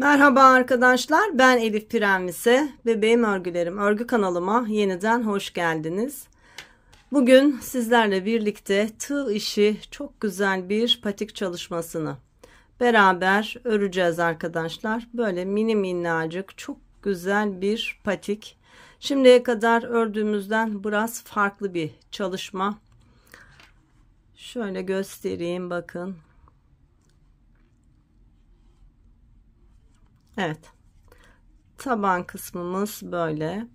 Merhaba arkadaşlar ben Elif Pirenvise Bebeğim Örgülerim örgü kanalıma yeniden hoş geldiniz. Bugün sizlerle birlikte tığ işi çok güzel bir patik çalışmasını beraber öreceğiz arkadaşlar. Böyle mini minnacık çok güzel bir patik. Şimdiye kadar ördüğümüzden biraz farklı bir çalışma. Şöyle göstereyim bakın Evet. Taban kısmımız böyle.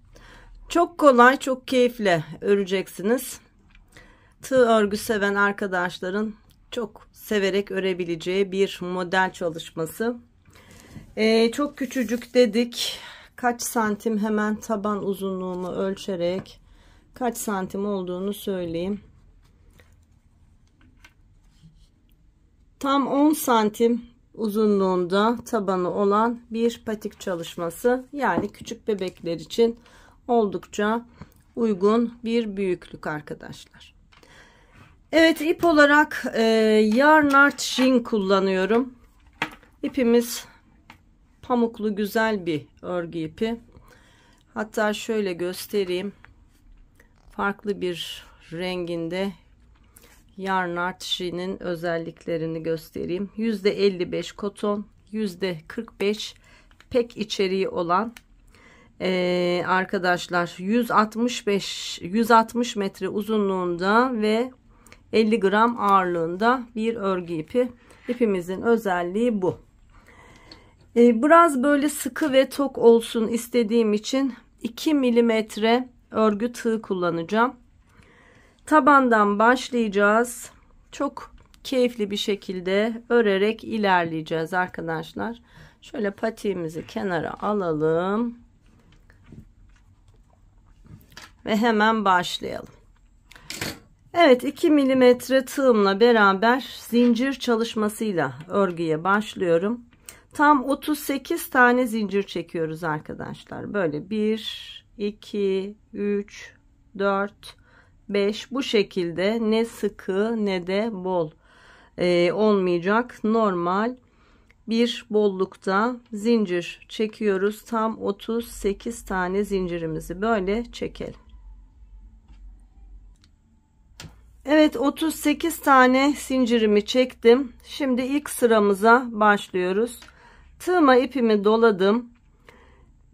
Çok kolay, çok keyifle öreceksiniz. Tığ örgü seven arkadaşların çok severek örebileceği bir model çalışması. Ee, çok küçücük dedik. Kaç santim hemen taban uzunluğumu ölçerek kaç santim olduğunu söyleyeyim. Tam 10 santim uzunluğunda tabanı olan bir patik çalışması yani küçük bebekler için oldukça uygun bir büyüklük arkadaşlar. Evet ip olarak e, yarn art jean kullanıyorum. İpimiz pamuklu güzel bir örgü ipi. Hatta şöyle göstereyim. Farklı bir renginde yarn artışının özelliklerini göstereyim. %55 koton, %45 pek içeriği olan ee, arkadaşlar 165 160 metre uzunluğunda ve 50 gram ağırlığında bir örgü ipi ipimizin özelliği bu ee, biraz böyle sıkı ve tok olsun istediğim için 2 milimetre örgü tığ kullanacağım Tabandan başlayacağız. Çok keyifli bir şekilde örerek ilerleyeceğiz arkadaşlar. Şöyle patiğimizi kenara alalım. Ve hemen başlayalım. Evet 2 milimetre tığımla beraber zincir çalışmasıyla örgüye başlıyorum. Tam 38 tane zincir çekiyoruz arkadaşlar. Böyle 1, 2, 3, 4, 5 bu şekilde ne sıkı ne de bol e, olmayacak normal bir bollukta zincir çekiyoruz tam 38 tane zincirimizi böyle çekelim Evet 38 tane zincirimi çektim şimdi ilk sıramıza başlıyoruz tığıma ipimi doladım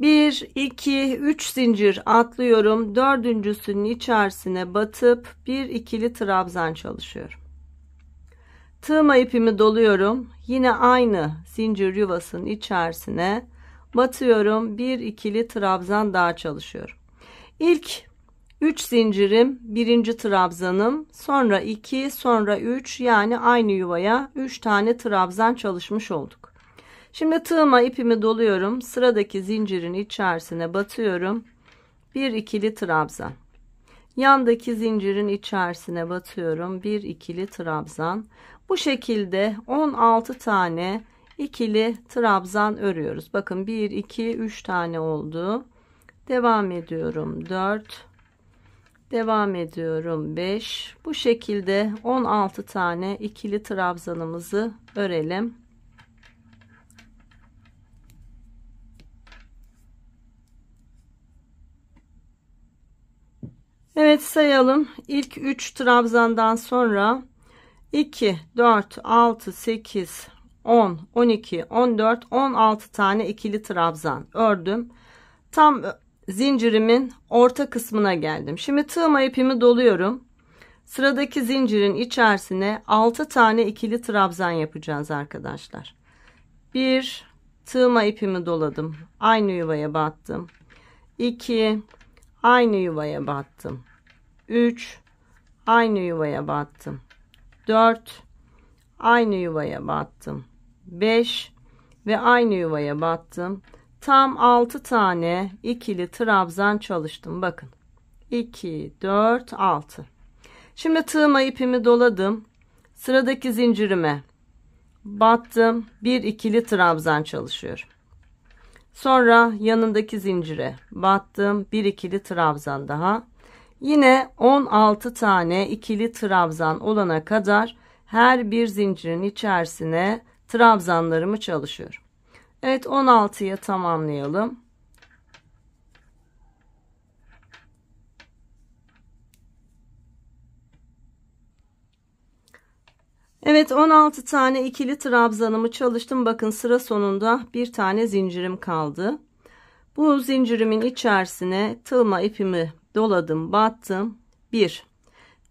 1 2 3 zincir atlıyorum dördüncüsünün içerisine batıp bir ikili trabzan çalışıyorum tığma ipimi doluyorum yine aynı zincir yuvasının içerisine batıyorum bir ikili trabzan daha çalışıyorum ilk 3 zincirim birinci trabzanım sonra 2 sonra 3 yani aynı yuvaya 3 tane trabzan çalışmış olduk Şimdi tığıma ipimi doluyorum. Sıradaki zincirin içerisine batıyorum. Bir ikili trabzan. Yandaki zincirin içerisine batıyorum. Bir ikili trabzan. Bu şekilde 16 tane ikili trabzan örüyoruz. Bakın 1 2 3 tane oldu. Devam ediyorum. 4 Devam ediyorum 5. Bu şekilde 16 tane ikili trabzanımızı örelim. Evet sayalım. İlk 3 trabzandan sonra 2, 4, 6, 8, 10, 12, 14, 16 tane ikili trabzan ördüm. Tam zincirimin orta kısmına geldim. Şimdi tığma ipimi doluyorum. Sıradaki zincirin içerisine 6 tane ikili trabzan yapacağız arkadaşlar. 1 tığma ipimi doladım. Aynı yuvaya battım. 2 aynı yuvaya battım. 3 aynı yuvaya battım 4 aynı yuvaya battım 5 ve aynı yuvaya battım tam 6 tane ikili trabzan çalıştım bakın 2 4 6 şimdi tığıma ipimi doladım sıradaki zincirime battım bir ikili trabzan çalışıyorum sonra yanındaki zincire battım bir ikili trabzan daha Yine 16 tane ikili trabzan olana kadar her bir zincirin içerisine trabzanlarımı çalışıyorum. Evet 16'ya tamamlayalım. Evet 16 tane ikili trabzanımı çalıştım. Bakın sıra sonunda bir tane zincirim kaldı. Bu zincirimin içerisine tığma ipimi doladım battım 1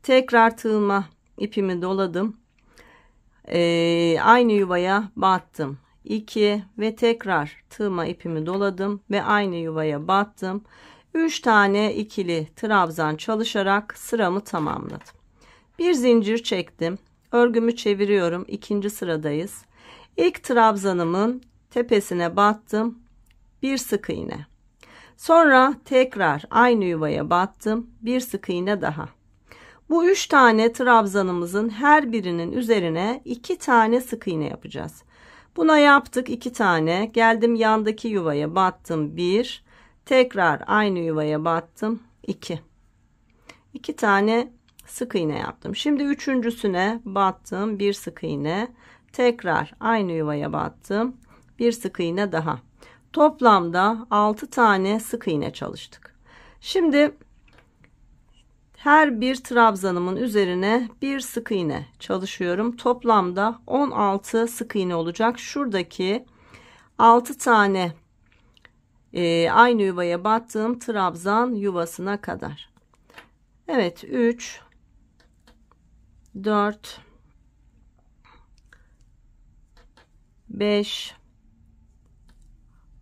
tekrar tığıma ipimi doladım ee, aynı yuvaya battım 2 ve tekrar tığıma ipimi doladım ve aynı yuvaya battım 3 tane ikili trabzan çalışarak sıramı tamamladım bir zincir çektim örgümü çeviriyorum ikinci sıradayız ilk trabzanımın tepesine battım bir sık iğne Sonra tekrar aynı yuvaya battım. Bir sık iğne daha. Bu üç tane trabzanımızın her birinin üzerine iki tane sık iğne yapacağız. Buna yaptık iki tane. Geldim yandaki yuvaya battım bir. Tekrar aynı yuvaya battım iki. İki tane sık iğne yaptım. Şimdi üçüncüsüne battım bir sık iğne. Tekrar aynı yuvaya battım bir sık iğne daha. Toplamda 6 tane sık iğne çalıştık. Şimdi her bir trabzanımın üzerine bir sık iğne çalışıyorum. Toplamda 16 sık iğne olacak. Şuradaki 6 tane e, aynı yuvaya battığım trabzan yuvasına kadar. Evet 3 4 5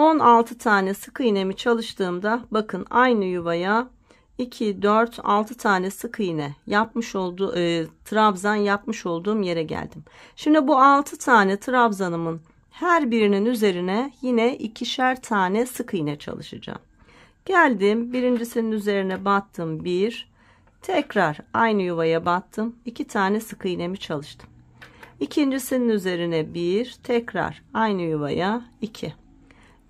16 tane sık iğnemi çalıştığımda bakın aynı yuvaya 2 4 6 tane sık iğne yapmış oldu e, trabzan yapmış olduğum yere geldim. Şimdi bu 6 tane trabzanımın her birinin üzerine yine ikişer tane sık iğne çalışacağım. Geldim birincisinin üzerine battım 1 tekrar aynı yuvaya battım 2 tane sık iğnemi çalıştım. İkincisinin üzerine 1 tekrar aynı yuvaya 2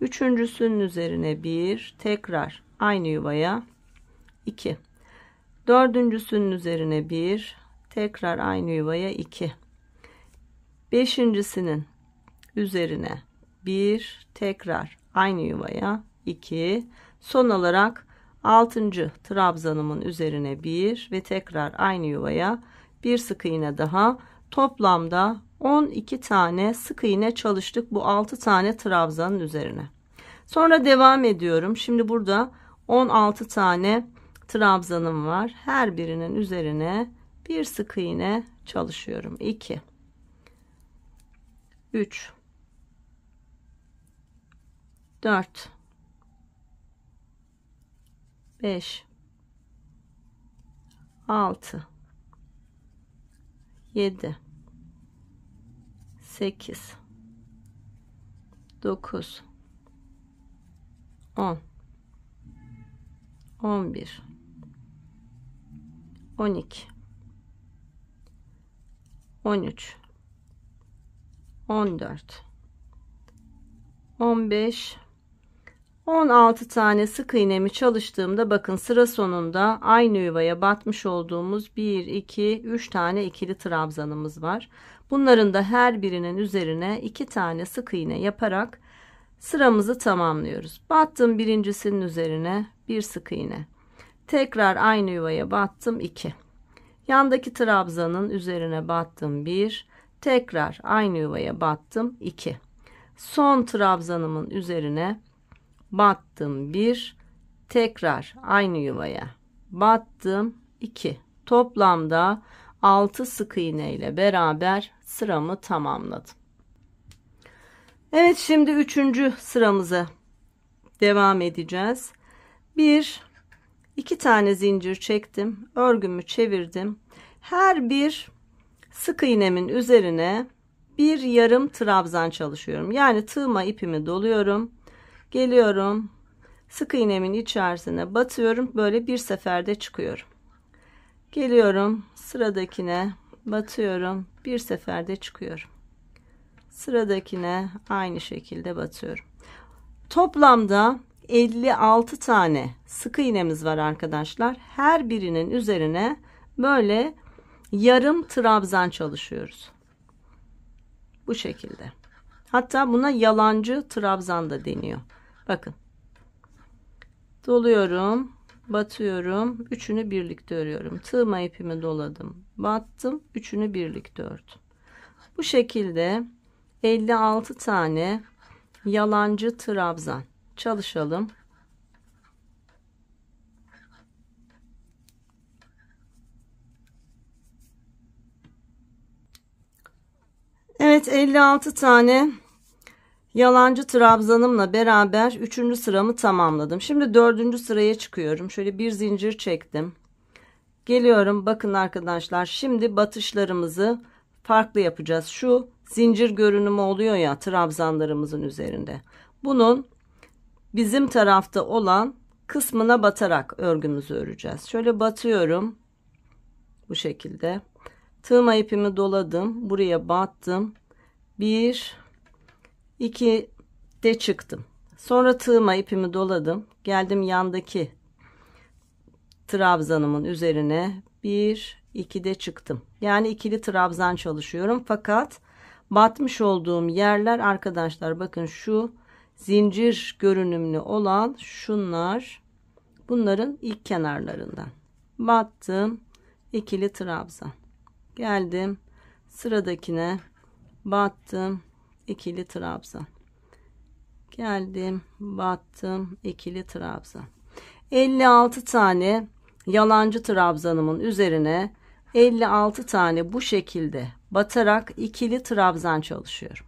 Üçüncüsünün üzerine bir tekrar aynı yuvaya iki. Dördüncüsünün üzerine bir tekrar aynı yuvaya iki. Beşincisinin üzerine bir tekrar aynı yuvaya iki. Son olarak altıncı trabzanımın üzerine bir ve tekrar aynı yuvaya bir sık iğne daha toplamda 12 tane sık iğne çalıştık bu 6 tane trabzanın üzerine. Sonra devam ediyorum. Şimdi burada 16 tane trabzanım var. Her birinin üzerine bir sık iğne çalışıyorum. 2 3 4 5 6 7 8 9 10 11 12 13 14 15 16 tane sık iğnemi çalıştığımda bakın sıra sonunda aynı yuvaya batmış olduğumuz 1 2 3 tane ikili trabzanımız var. Bunların da her birinin üzerine iki tane sık iğne yaparak sıramızı tamamlıyoruz. Battım birincisinin üzerine bir sık iğne. Tekrar aynı yuvaya battım iki. Yandaki trabzanın üzerine battım bir. Tekrar aynı yuvaya battım iki. Son trabzanımın üzerine battım bir. Tekrar aynı yuvaya battım iki. Toplamda 6 sık iğne ile beraber sıramı tamamladım. Evet şimdi üçüncü sıramıza devam edeceğiz. Bir, iki tane zincir çektim. Örgümü çevirdim. Her bir sık iğnemin üzerine bir yarım trabzan çalışıyorum. Yani tığma ipimi doluyorum. Geliyorum. Sık iğnemin içerisine batıyorum. Böyle bir seferde çıkıyorum. Geliyorum sıradakine batıyorum. Bir seferde çıkıyorum. Sıradakine aynı şekilde batıyorum. Toplamda 56 tane sık iğnemiz var arkadaşlar. Her birinin üzerine böyle yarım trabzan çalışıyoruz. Bu şekilde. Hatta buna yalancı trabzan da deniyor. Bakın. Doluyorum batıyorum üçünü birlikte örüyorum tığma ipimi doladım battım üçünü birlikte ördüm bu şekilde 56 tane yalancı trabzan çalışalım Evet 56 tane Yalancı trabzanımla beraber 3. sıramı tamamladım. Şimdi 4. sıraya çıkıyorum. Şöyle bir zincir çektim. Geliyorum. Bakın arkadaşlar şimdi batışlarımızı farklı yapacağız. Şu zincir görünümü oluyor ya trabzanlarımızın üzerinde. Bunun bizim tarafta olan kısmına batarak örgümüzü öreceğiz. Şöyle batıyorum. Bu şekilde. Tığma ipimi doladım. Buraya battım. 1 İki de çıktım. Sonra tığıma ipimi doladım. Geldim yandaki trabzanımın üzerine bir iki de çıktım. Yani ikili trabzan çalışıyorum. Fakat batmış olduğum yerler arkadaşlar bakın şu zincir görünümlü olan şunlar bunların ilk kenarlarından battım ikili trabzan geldim sıradakine battım ikili trabzan geldim battım ikili trabzan 56 tane yalancı trabzanımın üzerine 56 tane bu şekilde batarak ikili trabzan çalışıyorum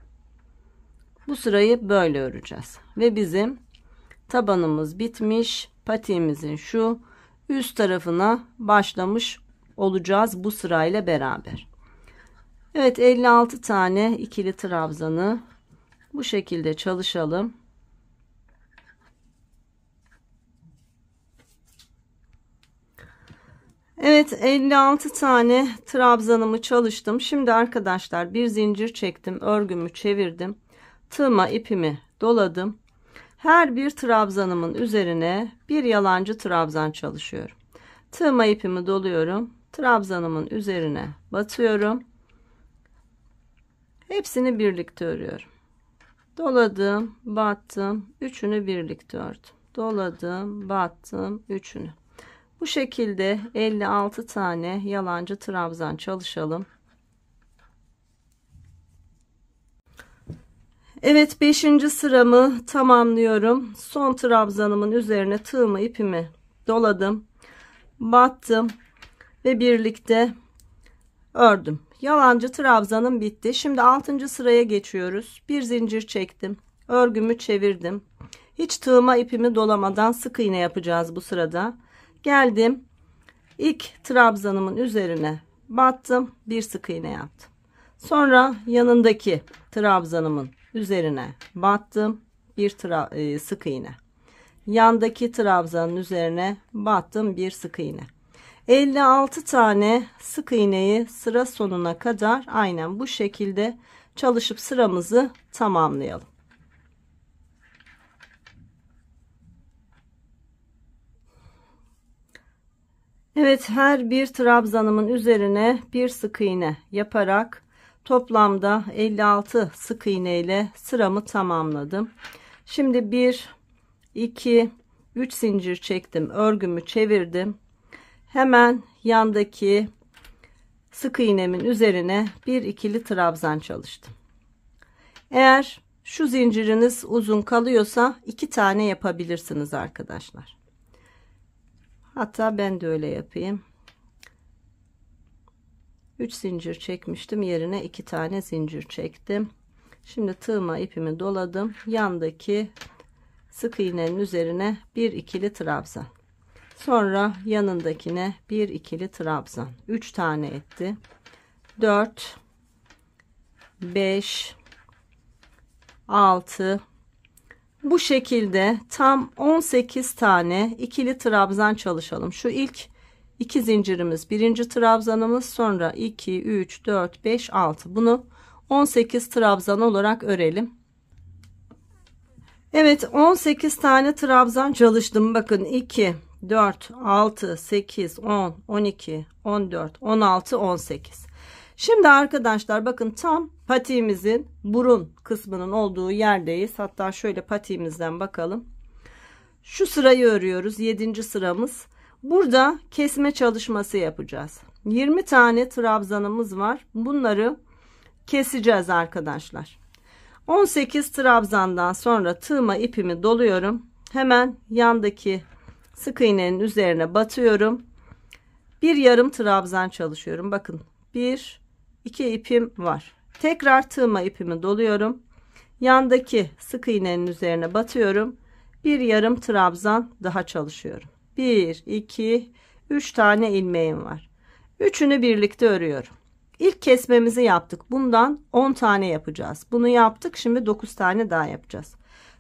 bu sırayı böyle öreceğiz ve bizim tabanımız bitmiş patiğimizin şu üst tarafına başlamış olacağız bu sırayla beraber Evet 56 tane ikili trabzanı bu şekilde çalışalım. Evet 56 tane trabzanımı çalıştım. Şimdi arkadaşlar bir zincir çektim. Örgümü çevirdim. Tığıma ipimi doladım. Her bir trabzanımın üzerine bir yalancı trabzan çalışıyorum. Tığıma ipimi doluyorum. Trabzanımın üzerine batıyorum hepsini birlikte örüyorum doladım battım üçünü birlikte ördüm doladım battım üçünü bu şekilde 56 tane yalancı trabzan çalışalım Evet 5. sıramı tamamlıyorum son trabzanımın üzerine tığımı ipimi doladım battım ve birlikte ördüm Yalancı trabzanım bitti. Şimdi 6. sıraya geçiyoruz. Bir zincir çektim. Örgümü çevirdim. Hiç tığıma ipimi dolamadan sık iğne yapacağız bu sırada. Geldim. İlk trabzanımın üzerine battım. Bir sık iğne yaptım. Sonra yanındaki trabzanımın üzerine battım. Bir e, sık iğne. Yandaki trabzanın üzerine battım. Bir sık iğne. 56 tane sık iğneyi sıra sonuna kadar aynen bu şekilde çalışıp sıramızı tamamlayalım. Evet her bir trabzanımın üzerine bir sık iğne yaparak toplamda 56 sık iğne ile sıramı tamamladım. Şimdi 1 2 3 zincir çektim örgümü çevirdim hemen yandaki sık iğnemin üzerine bir ikili trabzan çalıştım. Eğer şu zinciriniz uzun kalıyorsa iki tane yapabilirsiniz arkadaşlar. Hatta ben de öyle yapayım. 3 zincir çekmiştim yerine iki tane zincir çektim. Şimdi tığıma ipimi doladım. Yandaki sık iğnenin üzerine bir ikili trabzan. Sonra yanındakine bir ikili trabzan. Üç tane etti. Dört, beş, altı. bu şekilde tam 18 tane ikili trabzan çalışalım. Şu ilk iki zincirimiz birinci trabzanımız sonra 2 3 4 5 6 bunu 18 trabzan olarak örelim. Evet 18 tane trabzan çalıştım. Bakın 2 4, 6, 8, 10, 12, 14, 16, 18. Şimdi arkadaşlar bakın tam patiğimizin burun kısmının olduğu yerdeyiz. Hatta şöyle patiğimizden bakalım. Şu sırayı örüyoruz. 7. sıramız. Burada kesme çalışması yapacağız. 20 tane trabzanımız var. Bunları keseceğiz arkadaşlar. 18 trabzandan sonra tığıma ipimi doluyorum. Hemen yandaki sık iğnenin üzerine batıyorum. Bir yarım trabzan çalışıyorum. Bakın bir iki ipim var. Tekrar tığma ipimi doluyorum. Yandaki sık iğnenin üzerine batıyorum. Bir yarım trabzan daha çalışıyorum. Bir iki üç tane ilmeğim var. Üçünü birlikte örüyorum. İlk kesmemizi yaptık. Bundan 10 tane yapacağız. Bunu yaptık. Şimdi 9 tane daha yapacağız.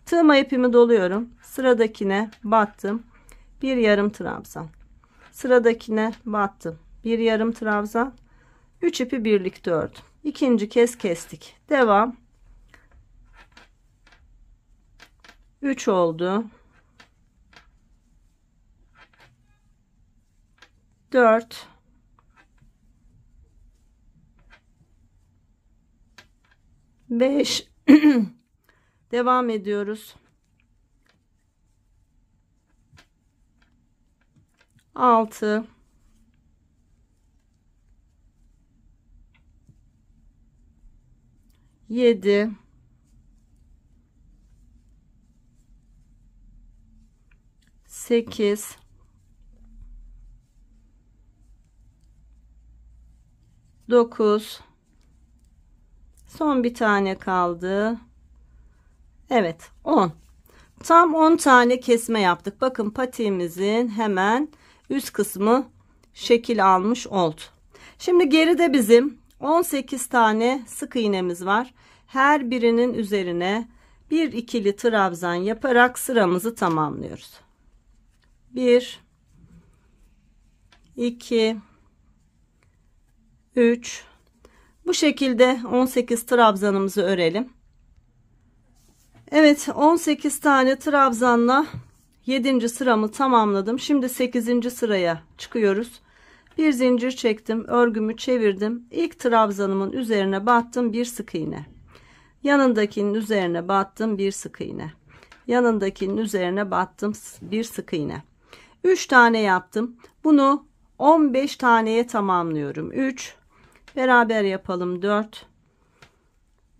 Tığma ipimi doluyorum. Sıradakine battım bir yarım trabzan sıradakine battım bir yarım trabzan 3 ipi birlikte ördüm ikinci kez kestik devam 3 oldu 4 5 devam ediyoruz 6 7 8 9 son bir tane kaldı Evet 10 tam 10 tane kesme yaptık bakın patiğimizin hemen üst kısmı şekil almış oldu. Şimdi geride bizim 18 tane sık iğnemiz var. Her birinin üzerine bir ikili trabzan yaparak sıramızı tamamlıyoruz. 1 2 3 bu şekilde 18 trabzanımızı örelim. Evet 18 tane trabzanla 7. sıramı tamamladım. Şimdi 8. sıraya çıkıyoruz. Bir zincir çektim. Örgümü çevirdim. İlk trabzanımın üzerine battım bir sık iğne. Yanındakinin üzerine battım bir sık iğne. Yanındakinin üzerine battım bir sık iğne. 3 tane yaptım. Bunu 15 taneye tamamlıyorum. 3 beraber yapalım. 4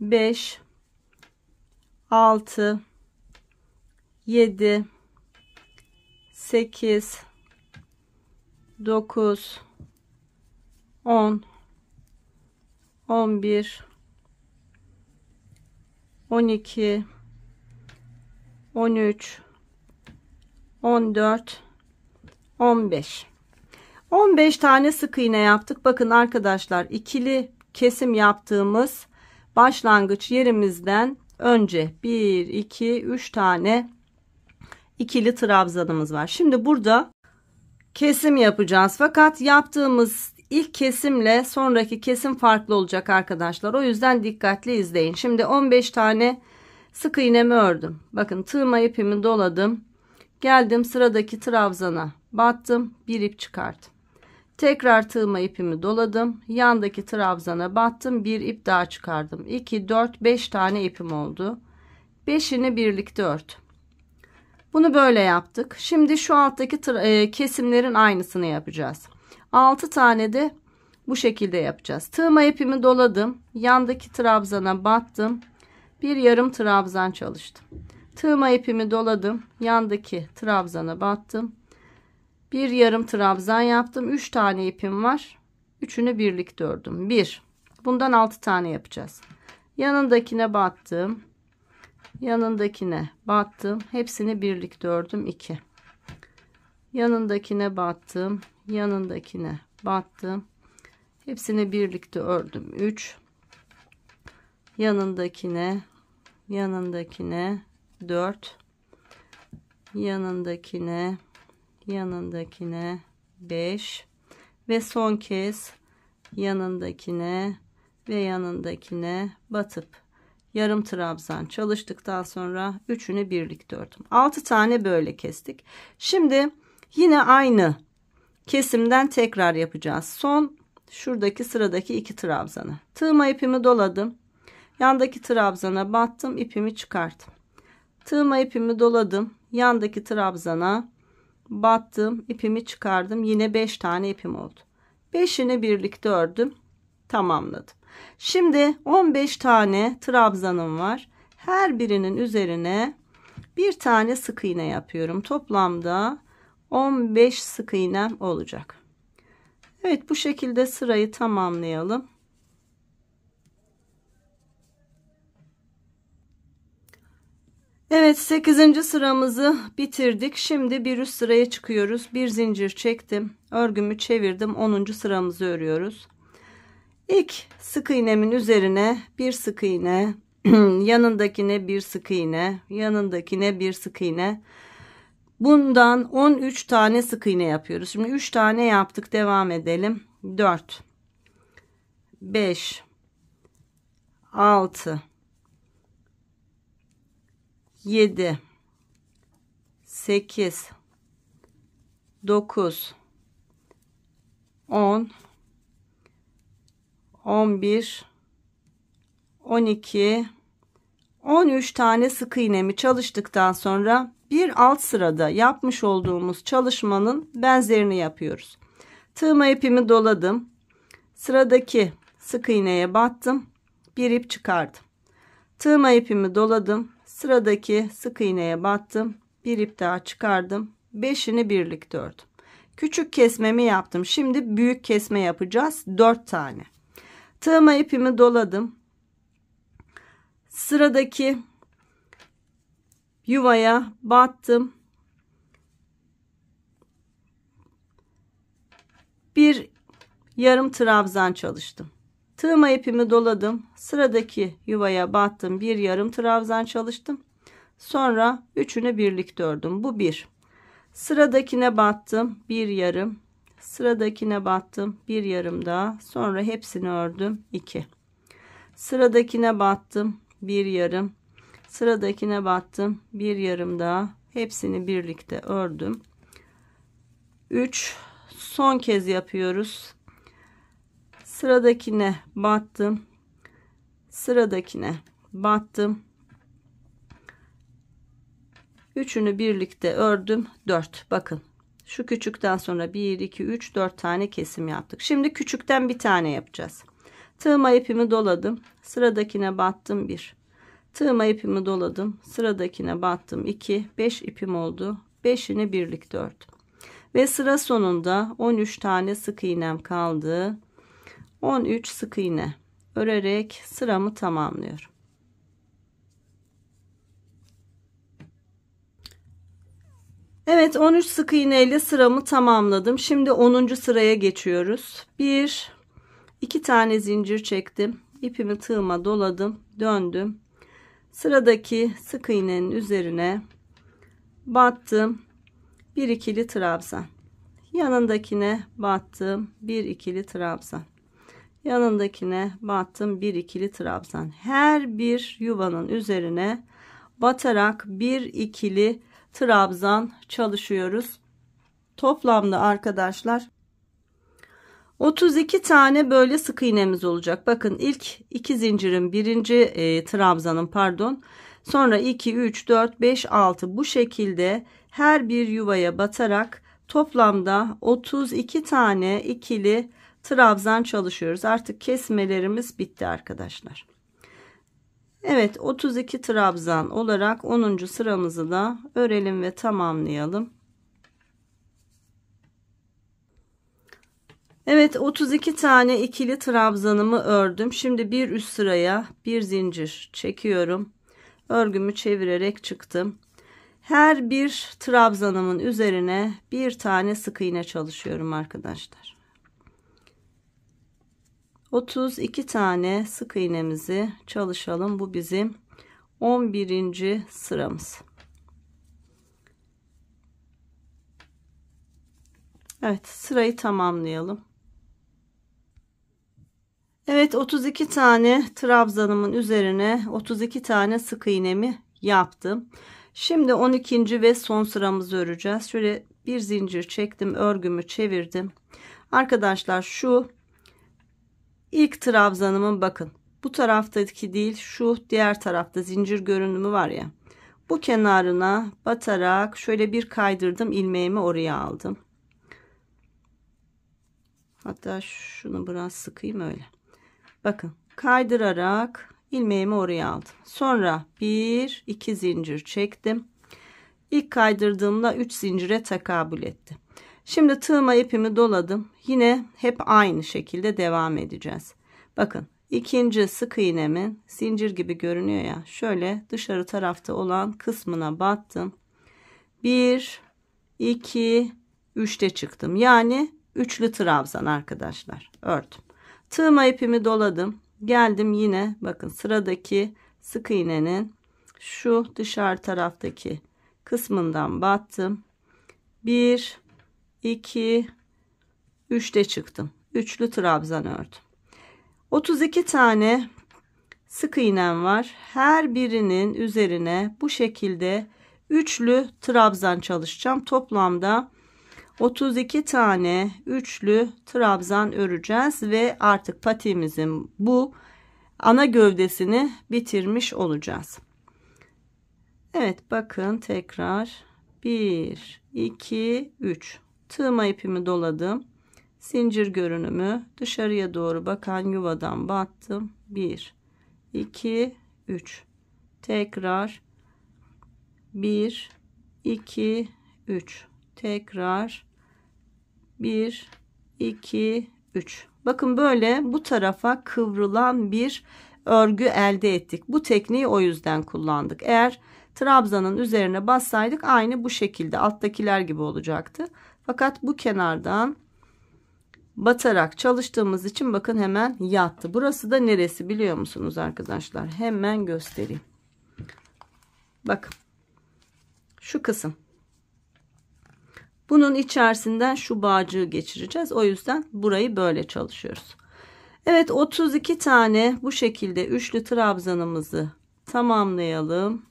5 6 7 8 9 10 11 12 13 14 15 15 tane sık iğne yaptık bakın arkadaşlar ikili kesim yaptığımız başlangıç yerimizden önce 1 2 3 tane ikili trabzanımız var. Şimdi burada kesim yapacağız. Fakat yaptığımız ilk kesimle sonraki kesim farklı olacak arkadaşlar. O yüzden dikkatli izleyin. Şimdi 15 tane sık iğnemi ördüm. Bakın tığma ipimi doladım. Geldim sıradaki trabzana battım. Bir ip çıkarttım. Tekrar tığma ipimi doladım. Yandaki trabzana battım. Bir ip daha çıkardım. 2, 4, 5 tane ipim oldu. 5'ini birlikte ört. Bunu böyle yaptık. Şimdi şu alttaki e, kesimlerin aynısını yapacağız. 6 tane de bu şekilde yapacağız. Tığma ipimi doladım. Yandaki trabzana battım. Bir yarım trabzan çalıştım. Tığma ipimi doladım. Yandaki trabzana battım. Bir yarım trabzan yaptım. 3 tane ipim var. Üçünü birlikte ördüm. 1. Bir. Bundan 6 tane yapacağız. Yanındakine battım yanındakine battım hepsini birlikte ördüm 2 yanındakine battım yanındakine battım hepsini birlikte ördüm 3 yanındakine yanındakine 4 yanındakine yanındakine 5 ve son kez yanındakine ve yanındakine batıp yarım trabzan çalıştıktan sonra üçünü birlikte ördüm. Altı tane böyle kestik. Şimdi yine aynı kesimden tekrar yapacağız. Son şuradaki sıradaki iki trabzanı. Tığma ipimi doladım. Yandaki trabzana battım, ipimi çıkarttım. Tığma ipimi doladım. Yandaki trabzana battım, ipimi çıkardım. Yine 5 tane ipim oldu. 5'ini birlikte ördüm. Tamamladım. Şimdi 15 tane trabzanım var. Her birinin üzerine bir tane sık iğne yapıyorum. Toplamda 15 sık iğnem olacak. Evet bu şekilde sırayı tamamlayalım. Evet 8. sıramızı bitirdik. Şimdi bir üst sıraya çıkıyoruz. Bir zincir çektim. Örgümü çevirdim. 10. sıramızı örüyoruz. İlk sık iğnemin üzerine bir sık iğne, yanındakine bir sık iğne, yanındakine bir sık iğne. Bundan 13 tane sık iğne yapıyoruz. Şimdi 3 tane yaptık. Devam edelim. 4 5 6 7 8 9 10 11 12 13 tane sık iğnemi çalıştıktan sonra bir alt sırada yapmış olduğumuz çalışmanın benzerini yapıyoruz. Tığma ipimi doladım. Sıradaki sık iğneye battım. Bir ip çıkardım. Tığma ipimi doladım. Sıradaki sık iğneye battım. Bir ip daha çıkardım. Beşini birlikte ördüm. Küçük kesmemi yaptım. Şimdi büyük kesme yapacağız. Dört tane. Tığıma ipimi doladım. Sıradaki yuvaya battım. Bir yarım trabzan çalıştım. Tığıma ipimi doladım. Sıradaki yuvaya battım. Bir yarım trabzan çalıştım. Sonra üçünü birlikte ördüm. Bu bir. Sıradakine battım. Bir yarım sıradakine battım bir yarım daha sonra hepsini ördüm 2 sıradakine battım bir yarım sıradakine battım bir yarım daha hepsini birlikte ördüm 3 son kez yapıyoruz sıradakine battım sıradakine battım üçünü birlikte ördüm 4 bakın şu küçükten sonra 1, 2, 3, 4 tane kesim yaptık. Şimdi küçükten bir tane yapacağız. Tığıma ipimi doladım. Sıradakine battım 1. Tığıma ipimi doladım. Sıradakine battım 2. 5 ipim oldu. 5'ini birlikte ördüm. Ve sıra sonunda 13 tane sık iğnem kaldı. 13 sık iğne örerek sıramı tamamlıyorum. Evet 13 sık iğne ile sıramı tamamladım. Şimdi 10. sıraya geçiyoruz. 1 2 tane zincir çektim. İpimi tığıma doladım, döndüm. Sıradaki sık iğnenin üzerine battım. 1 ikili trabzan. Yanındakine battım. 1 ikili trabzan. Yanındakine battım. 1 ikili trabzan. Her bir yuvanın üzerine batarak bir ikili trabzan çalışıyoruz. Toplamda arkadaşlar 32 tane böyle sık iğnemiz olacak. Bakın ilk iki zincirin birinci e, trabzanın pardon. Sonra 2, 3, 4, 5, 6 bu şekilde her bir yuvaya batarak toplamda 32 tane ikili trabzan çalışıyoruz. Artık kesmelerimiz bitti arkadaşlar. Evet 32 trabzan olarak 10. sıramızı da örelim ve tamamlayalım. Evet 32 tane ikili trabzanımı ördüm. Şimdi bir üst sıraya bir zincir çekiyorum. Örgümü çevirerek çıktım. Her bir trabzanımın üzerine bir tane sık iğne çalışıyorum arkadaşlar. 32 tane sık iğnemizi çalışalım. Bu bizim 11. sıramız. Evet sırayı tamamlayalım. Evet 32 tane trabzanımın üzerine 32 tane sık iğnemi yaptım. Şimdi 12. ve son sıramızı öreceğiz. Şöyle bir zincir çektim, örgümü çevirdim. Arkadaşlar şu İlk trabzanımın bakın. Bu taraftaki değil şu diğer tarafta zincir görünümü var ya. Bu kenarına batarak şöyle bir kaydırdım ilmeğimi oraya aldım. Hatta şunu biraz sıkayım öyle. Bakın kaydırarak ilmeğimi oraya aldım. Sonra bir iki zincir çektim. İlk kaydırdığımda 3 zincire takabül ettim. Şimdi tığıma ipimi doladım. Yine hep aynı şekilde devam edeceğiz. Bakın ikinci sık iğnemin zincir gibi görünüyor ya. Şöyle dışarı tarafta olan kısmına battım. 1, 2, 3'te çıktım. Yani üçlü trabzan arkadaşlar. Ördüm. Tığıma ipimi doladım. Geldim yine bakın sıradaki sık iğnenin şu dışarı taraftaki kısmından battım. 1, 2 3'te çıktım. Üçlü trabzan ördüm. 32 tane sık iğnem var. Her birinin üzerine bu şekilde üçlü trabzan çalışacağım. Toplamda 32 tane üçlü trabzan öreceğiz ve artık patiğimizin bu ana gövdesini bitirmiş olacağız. Evet bakın tekrar 1 2 3 Tığıma ipimi doladım. Zincir görünümü dışarıya doğru bakan yuvadan battım. 1 2 3 tekrar 1 2 3 tekrar 1 2 3 bakın böyle bu tarafa kıvrılan bir örgü elde ettik bu tekniği o yüzden kullandık eğer trabzanın üzerine bassaydık aynı bu şekilde alttakiler gibi olacaktı fakat bu kenardan batarak çalıştığımız için bakın hemen yattı. Burası da neresi biliyor musunuz arkadaşlar? Hemen göstereyim. Bakın. Şu kısım. Bunun içerisinden şu bağcığı geçireceğiz. O yüzden burayı böyle çalışıyoruz. Evet 32 tane bu şekilde üçlü trabzanımızı tamamlayalım.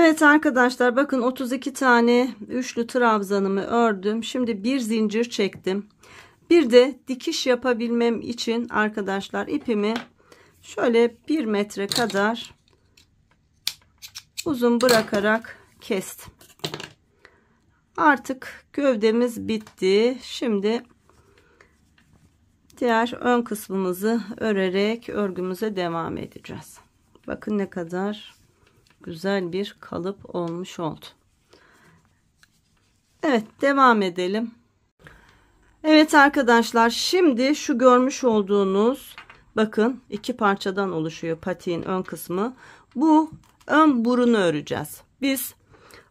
Evet arkadaşlar bakın 32 tane üçlü trabzanımı ördüm. Şimdi bir zincir çektim. Bir de dikiş yapabilmem için arkadaşlar ipimi şöyle bir metre kadar uzun bırakarak kestim. Artık gövdemiz bitti. Şimdi diğer ön kısmımızı örerek örgümüze devam edeceğiz. Bakın ne kadar güzel bir kalıp olmuş oldu. Evet devam edelim. Evet arkadaşlar şimdi şu görmüş olduğunuz bakın iki parçadan oluşuyor patiğin ön kısmı. Bu ön burunu öreceğiz. Biz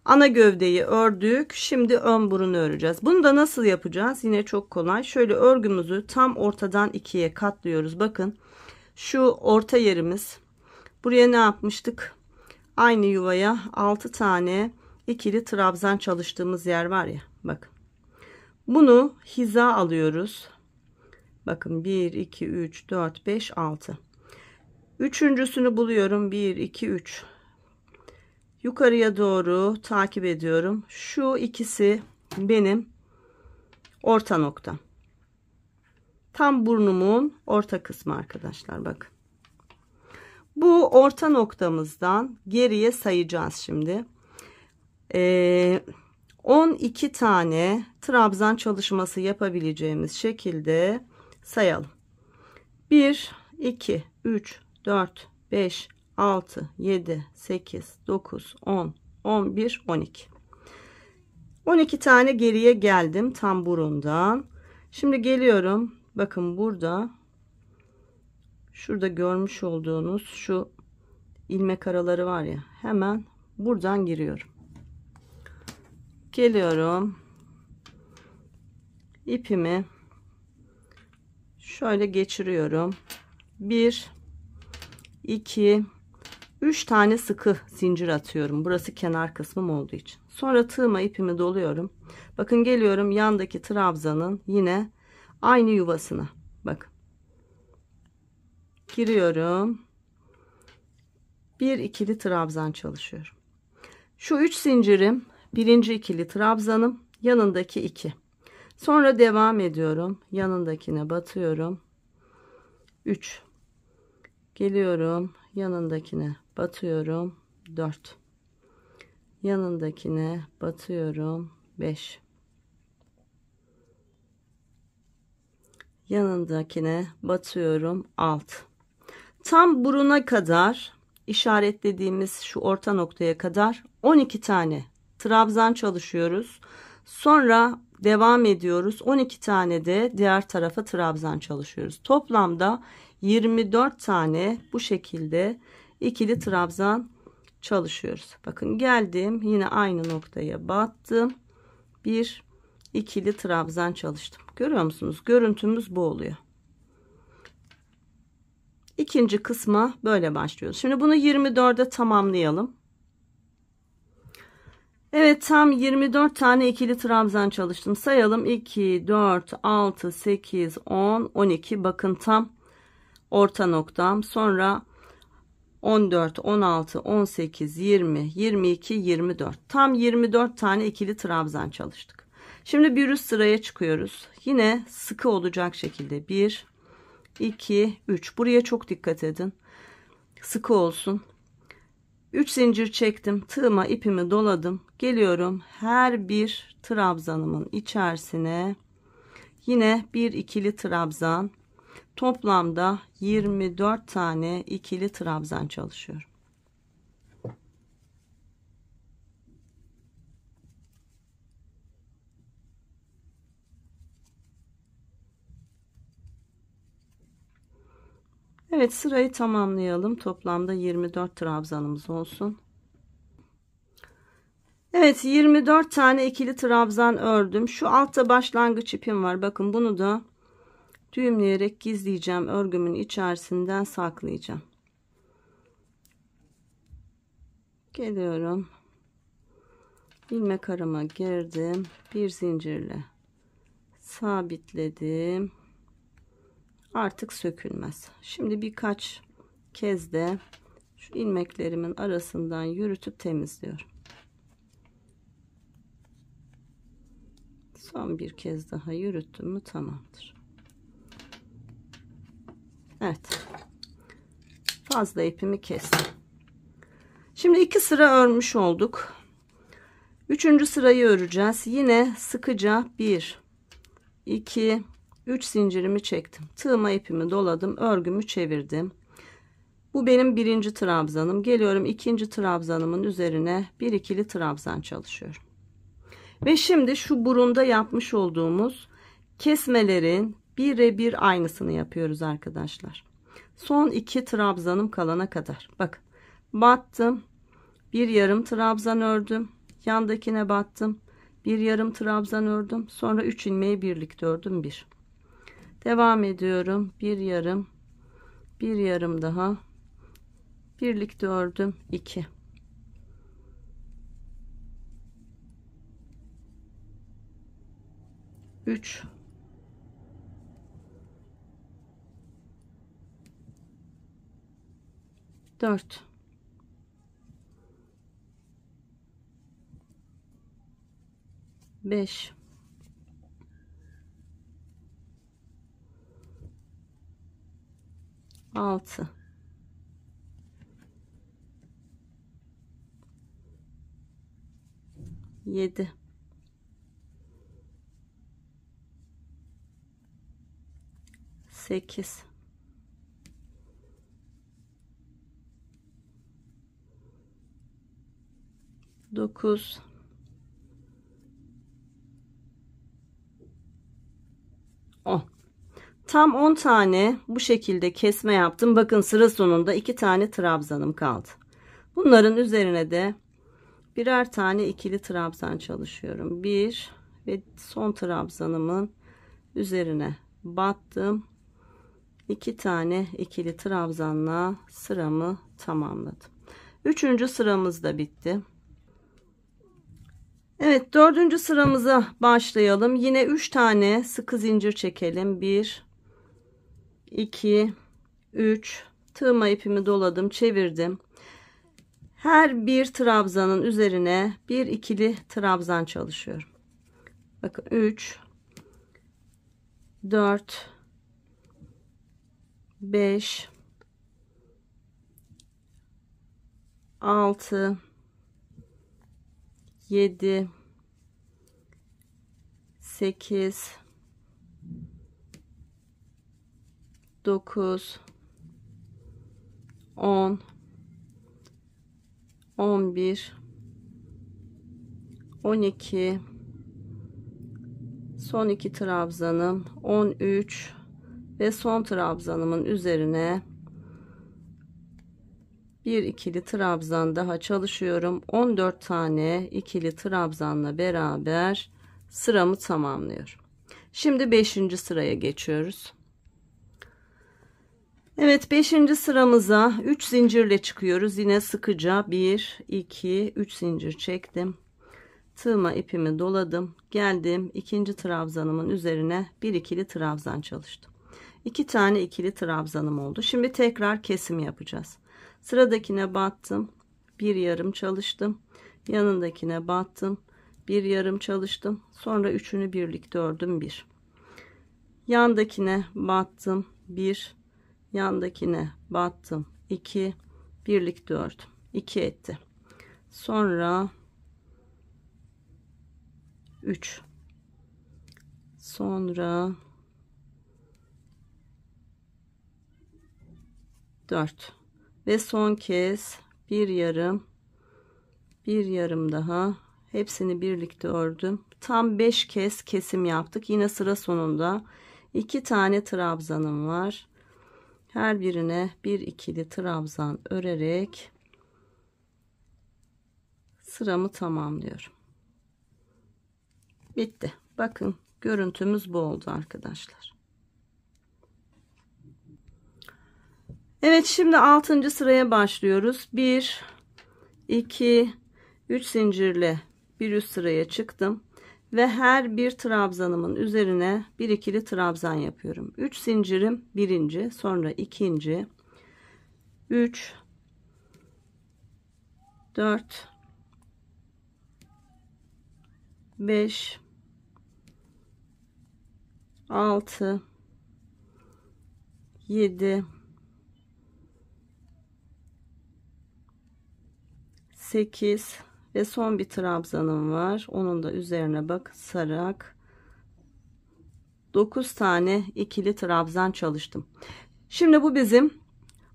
ana gövdeyi ördük. Şimdi ön burunu öreceğiz. Bunu da nasıl yapacağız? Yine çok kolay. Şöyle örgümüzü tam ortadan ikiye katlıyoruz. Bakın şu orta yerimiz. Buraya ne yapmıştık? aynı yuvaya 6 tane ikili trabzan çalıştığımız yer var ya Bak, bunu hiza alıyoruz bakın 1 2 3 4 5 6 üçüncüsünü buluyorum 1 2 3 yukarıya doğru takip ediyorum şu ikisi benim orta nokta. tam burnumun orta kısmı arkadaşlar bakın bu orta noktamızdan geriye sayacağız şimdi. Ee, 12 tane trabzan çalışması yapabileceğimiz şekilde sayalım. 1, 2, 3, 4, 5, 6, 7, 8, 9, 10, 11, 12. 12 tane geriye geldim tam burundan. Şimdi geliyorum. Bakın burada şurada görmüş olduğunuz şu ilmek araları var ya hemen buradan giriyorum geliyorum ipimi şöyle geçiriyorum 1 2 3 tane sıkı zincir atıyorum burası kenar kısmım olduğu için sonra tığıma ipimi doluyorum bakın geliyorum yandaki trabzanın yine aynı yuvasına bakın giriyorum. Bir ikili trabzan çalışıyorum. Şu üç zincirim birinci ikili trabzanım yanındaki iki. Sonra devam ediyorum. Yanındakine batıyorum. 3 geliyorum yanındakine batıyorum 4 yanındakine batıyorum 5 yanındakine batıyorum 6 Tam buruna kadar işaretlediğimiz şu orta noktaya kadar 12 tane trabzan çalışıyoruz. Sonra devam ediyoruz. 12 tane de diğer tarafa trabzan çalışıyoruz. Toplamda 24 tane bu şekilde ikili trabzan çalışıyoruz. Bakın geldim yine aynı noktaya battım. Bir ikili trabzan çalıştım. Görüyor musunuz? Görüntümüz bu oluyor ikinci kısma böyle başlıyoruz. Şimdi bunu 24'e tamamlayalım. Evet tam 24 tane ikili trabzan çalıştım. Sayalım 2, 4, 6, 8, 10, 12. Bakın tam orta noktam. Sonra 14, 16, 18, 20, 22, 24. Tam 24 tane ikili trabzan çalıştık. Şimdi bir üst sıraya çıkıyoruz. Yine sıkı olacak şekilde 1, 2 3 buraya çok dikkat edin sıkı olsun 3 zincir çektim tığıma ipimi doladım geliyorum her bir trabzanımın içerisine yine bir ikili trabzan toplamda 24 tane ikili trabzan çalışıyorum Evet sırayı tamamlayalım. Toplamda 24 trabzanımız olsun. Evet 24 tane ikili trabzan ördüm. Şu altta başlangıç ipim var. Bakın bunu da düğümleyerek gizleyeceğim. Örgümün içerisinden saklayacağım. Geliyorum. Ilmek arama girdim. Bir zincirle sabitledim artık sökülmez. Şimdi birkaç kez de şu ilmeklerimin arasından yürütüp temizliyorum. Son bir kez daha yürüttüm mü tamamdır. Evet. Fazla ipimi kestim. Şimdi iki sıra örmüş olduk. Üçüncü sırayı öreceğiz. Yine sıkıca bir, iki, 3 zincirimi çektim tığıma ipimi doladım örgümü çevirdim bu benim birinci trabzanım geliyorum ikinci trabzanımın üzerine bir ikili trabzan çalışıyorum ve şimdi şu burunda yapmış olduğumuz kesmelerin birebir aynısını yapıyoruz arkadaşlar son iki trabzanım kalana kadar bak battım bir yarım trabzan ördüm yandakine battım bir yarım trabzan ördüm sonra 3 ilmeği birlikte ördüm bir devam ediyorum bir yarım bir yarım daha birlikte ördüm 2 3 4 5 6 7 8 9 10 Tam 10 tane bu şekilde kesme yaptım. Bakın sıra sonunda 2 tane trabzanım kaldı. Bunların üzerine de birer tane ikili trabzan çalışıyorum. 1 ve son trabzanımın üzerine battım. 2 tane ikili trabzanla sıramı tamamladım. Üçüncü sıramız da bitti. Evet dördüncü sıramıza başlayalım. Yine 3 tane sıkı zincir çekelim. 1 2 3 tığma ipimi doladım çevirdim her bir trabzanın üzerine bir ikili trabzan çalışıyorum bakın 3 4 5 6 7 8 9 10 11 12 son iki trabzanım 13 ve son trabzanımın üzerine bir ikili trabzan daha çalışıyorum 14 tane ikili trabzanla beraber sıramı tamamlıyorum şimdi 5. sıraya geçiyoruz Evet 5. sıramıza 3 zincirle çıkıyoruz. Yine sıkıca 1 2 3 zincir çektim. Tığıma ipimi doladım. Geldim ikinci trabzanımın üzerine bir ikili trabzan çalıştım. 2 iki tane ikili trabzanım oldu. Şimdi tekrar kesim yapacağız. Sıradakine battım. Bir yarım çalıştım. Yanındakine battım. Bir yarım çalıştım. Sonra üçünü birlikte ördüm. Bir. Yandakine battım. Bir yandakine battım 2 birlikte ördüm 2 etti sonra 3 sonra 4 ve son kez bir yarım bir yarım daha hepsini birlikte ördüm tam 5 kez kesim yaptık yine sıra sonunda 2 tane trabzanım var her birine bir ikili trabzan örerek sıramı tamamlıyorum. Bitti. Bakın görüntümüz bu oldu arkadaşlar. Evet şimdi altıncı sıraya başlıyoruz. 1 2 3 zincirle bir üst sıraya çıktım ve her bir trabzanımın üzerine bir ikili trabzan yapıyorum 3 zincirim birinci sonra ikinci 3 4 5 6 7 8 ve son bir trabzanım var. Onun da üzerine bak sarak 9 tane ikili trabzan çalıştım. Şimdi bu bizim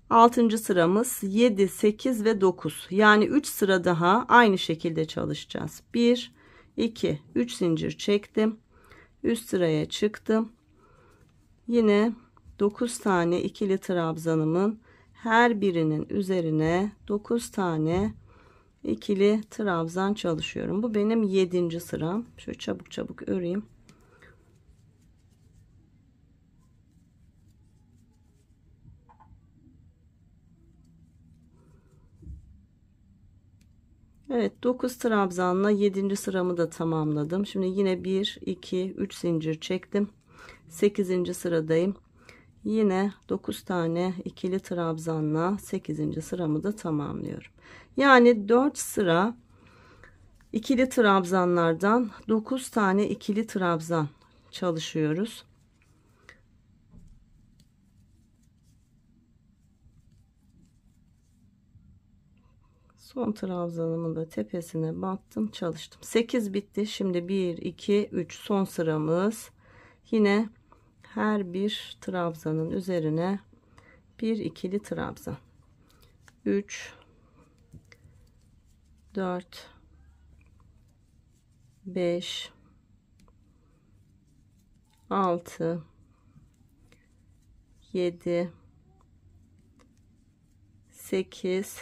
6. sıramız 7, 8 ve 9. Yani 3 sıra daha aynı şekilde çalışacağız. 1, 2, 3 zincir çektim. Üst sıraya çıktım. Yine 9 tane ikili trabzanımın her birinin üzerine 9 tane ikili trabzan çalışıyorum. Bu benim 7. sıram. Şöyle çabuk çabuk öreyim. Evet 9 trabzanla 7. sıramı da tamamladım. Şimdi yine 1 2 3 zincir çektim. 8. sıradayım. Yine 9 tane ikili trabzanla 8. sıramı da tamamlıyorum. Yani 4 sıra ikili trabzanlardan 9 tane ikili trabzan çalışıyoruz. Son trabzanımın da tepesine battım çalıştım. 8 bitti. Şimdi 1, 2, 3 son sıramız. Yine her bir trabzanın üzerine bir ikili trabzan. 3, 4 5 6 7 8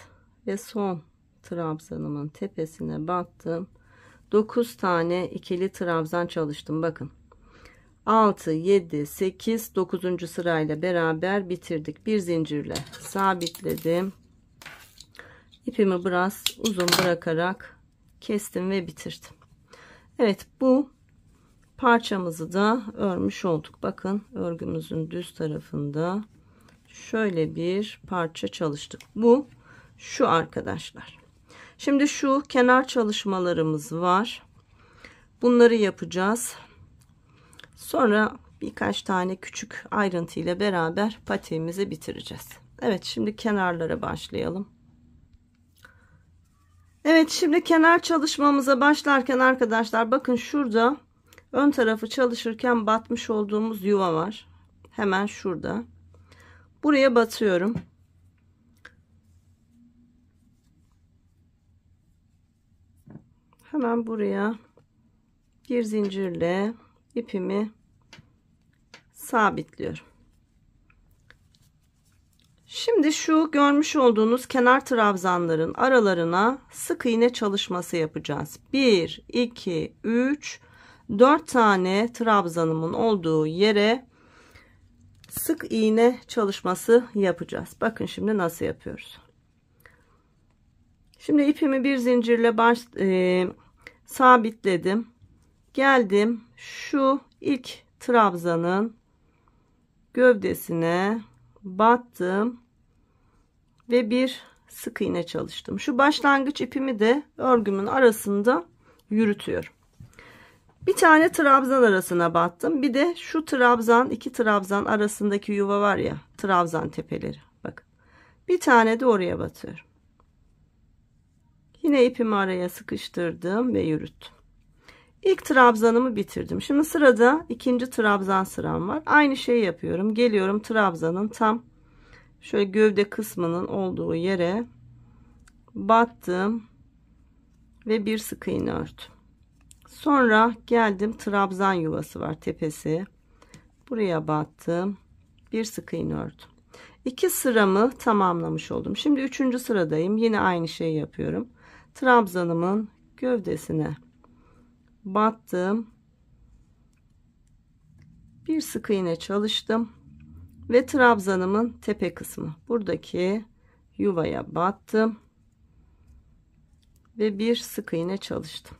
ve son trabzanımın tepesine battım 9 tane ikili trabzan çalıştım bakın 6 7 8 9. sırayla beraber bitirdik bir zincirle sabitledim ipimi biraz uzun bırakarak kestim ve bitirdim. Evet bu parçamızı da örmüş olduk. Bakın örgümüzün düz tarafında şöyle bir parça çalıştık. Bu şu arkadaşlar. Şimdi şu kenar çalışmalarımız var. Bunları yapacağız. Sonra birkaç tane küçük ayrıntı ile beraber patiğimizi bitireceğiz. Evet şimdi kenarlara başlayalım. Evet şimdi kenar çalışmamıza başlarken arkadaşlar bakın şurada ön tarafı çalışırken batmış olduğumuz yuva var. Hemen şurada. Buraya batıyorum. Hemen buraya bir zincirle ipimi sabitliyorum. Şimdi şu görmüş olduğunuz kenar trabzanların aralarına sık iğne çalışması yapacağız. 1, 2, 3, 4 tane trabzanımın olduğu yere sık iğne çalışması yapacağız. Bakın şimdi nasıl yapıyoruz. Şimdi ipimi bir zincirle baş, e, sabitledim. Geldim şu ilk trabzanın gövdesine battım ve bir sık iğne çalıştım. Şu başlangıç ipimi de örgümün arasında yürütüyorum. Bir tane trabzan arasına battım. Bir de şu trabzan, iki trabzan arasındaki yuva var ya, trabzan tepeleri. Bak. Bir tane de oraya batıyorum. Yine ipimi araya sıkıştırdım ve yürüttüm. İlk trabzanımı bitirdim. Şimdi sırada ikinci trabzan sıram var. Aynı şeyi yapıyorum. Geliyorum trabzanın tam şöyle gövde kısmının olduğu yere battım ve bir sık iğne ördüm. Sonra geldim trabzan yuvası var tepesi. Buraya battım. Bir sık iğne ördüm. İki sıramı tamamlamış oldum. Şimdi üçüncü sıradayım. Yine aynı şeyi yapıyorum. Trabzanımın gövdesine battım. Bir sık iğne çalıştım ve trabzanımın tepe kısmı buradaki yuvaya battım ve bir sık iğne çalıştım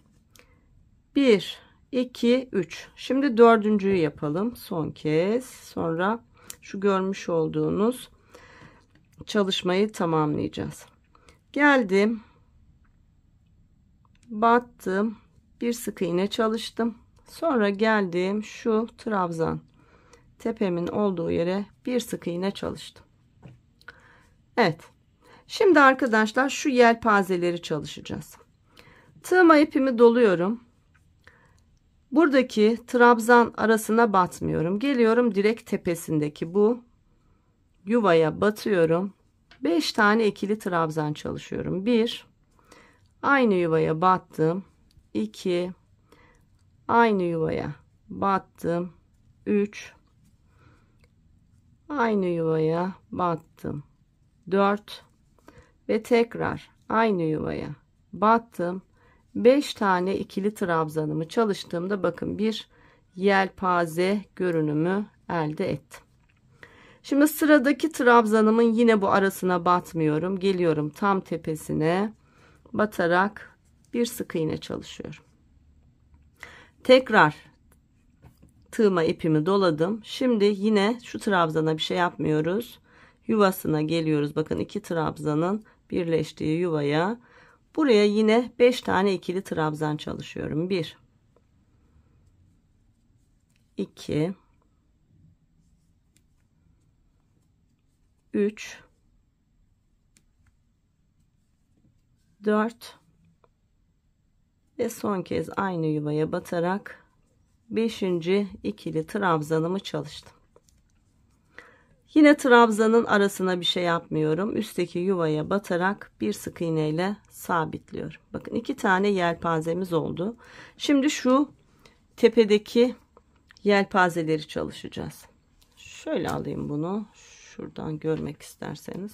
1 2 3 şimdi dördüncüyü yapalım son kez sonra şu görmüş olduğunuz çalışmayı tamamlayacağız geldim battım bir sık iğne çalıştım sonra geldim şu trabzan tepemin olduğu yere bir sık iğne çalıştım. Evet. Şimdi arkadaşlar şu yelpazeleri çalışacağız. Tığma ipimi doluyorum. Buradaki trabzan arasına batmıyorum. Geliyorum direkt tepesindeki bu yuvaya batıyorum. 5 tane ikili trabzan çalışıyorum. 1 aynı yuvaya battım. 2 aynı yuvaya battım. 3 aynı yuvaya battım 4 ve tekrar aynı yuvaya battım 5 tane ikili trabzanımı çalıştığımda bakın bir yelpaze görünümü elde ettim şimdi sıradaki trabzanımın yine bu arasına batmıyorum geliyorum tam tepesine batarak bir sık iğne çalışıyorum tekrar tığıma ipimi doladım. Şimdi yine şu trabzana bir şey yapmıyoruz. Yuvasına geliyoruz. Bakın iki trabzanın birleştiği yuvaya. Buraya yine 5 tane ikili trabzan çalışıyorum. 1 2 3 4 ve son kez aynı yuvaya batarak 5. ikili trabzanımı çalıştım. Yine trabzanın arasına bir şey yapmıyorum. Üstteki yuvaya batarak bir sık iğne ile sabitliyorum. Bakın iki tane yelpazemiz oldu. Şimdi şu tepedeki yelpazeleri çalışacağız. Şöyle alayım bunu. Şuradan görmek isterseniz.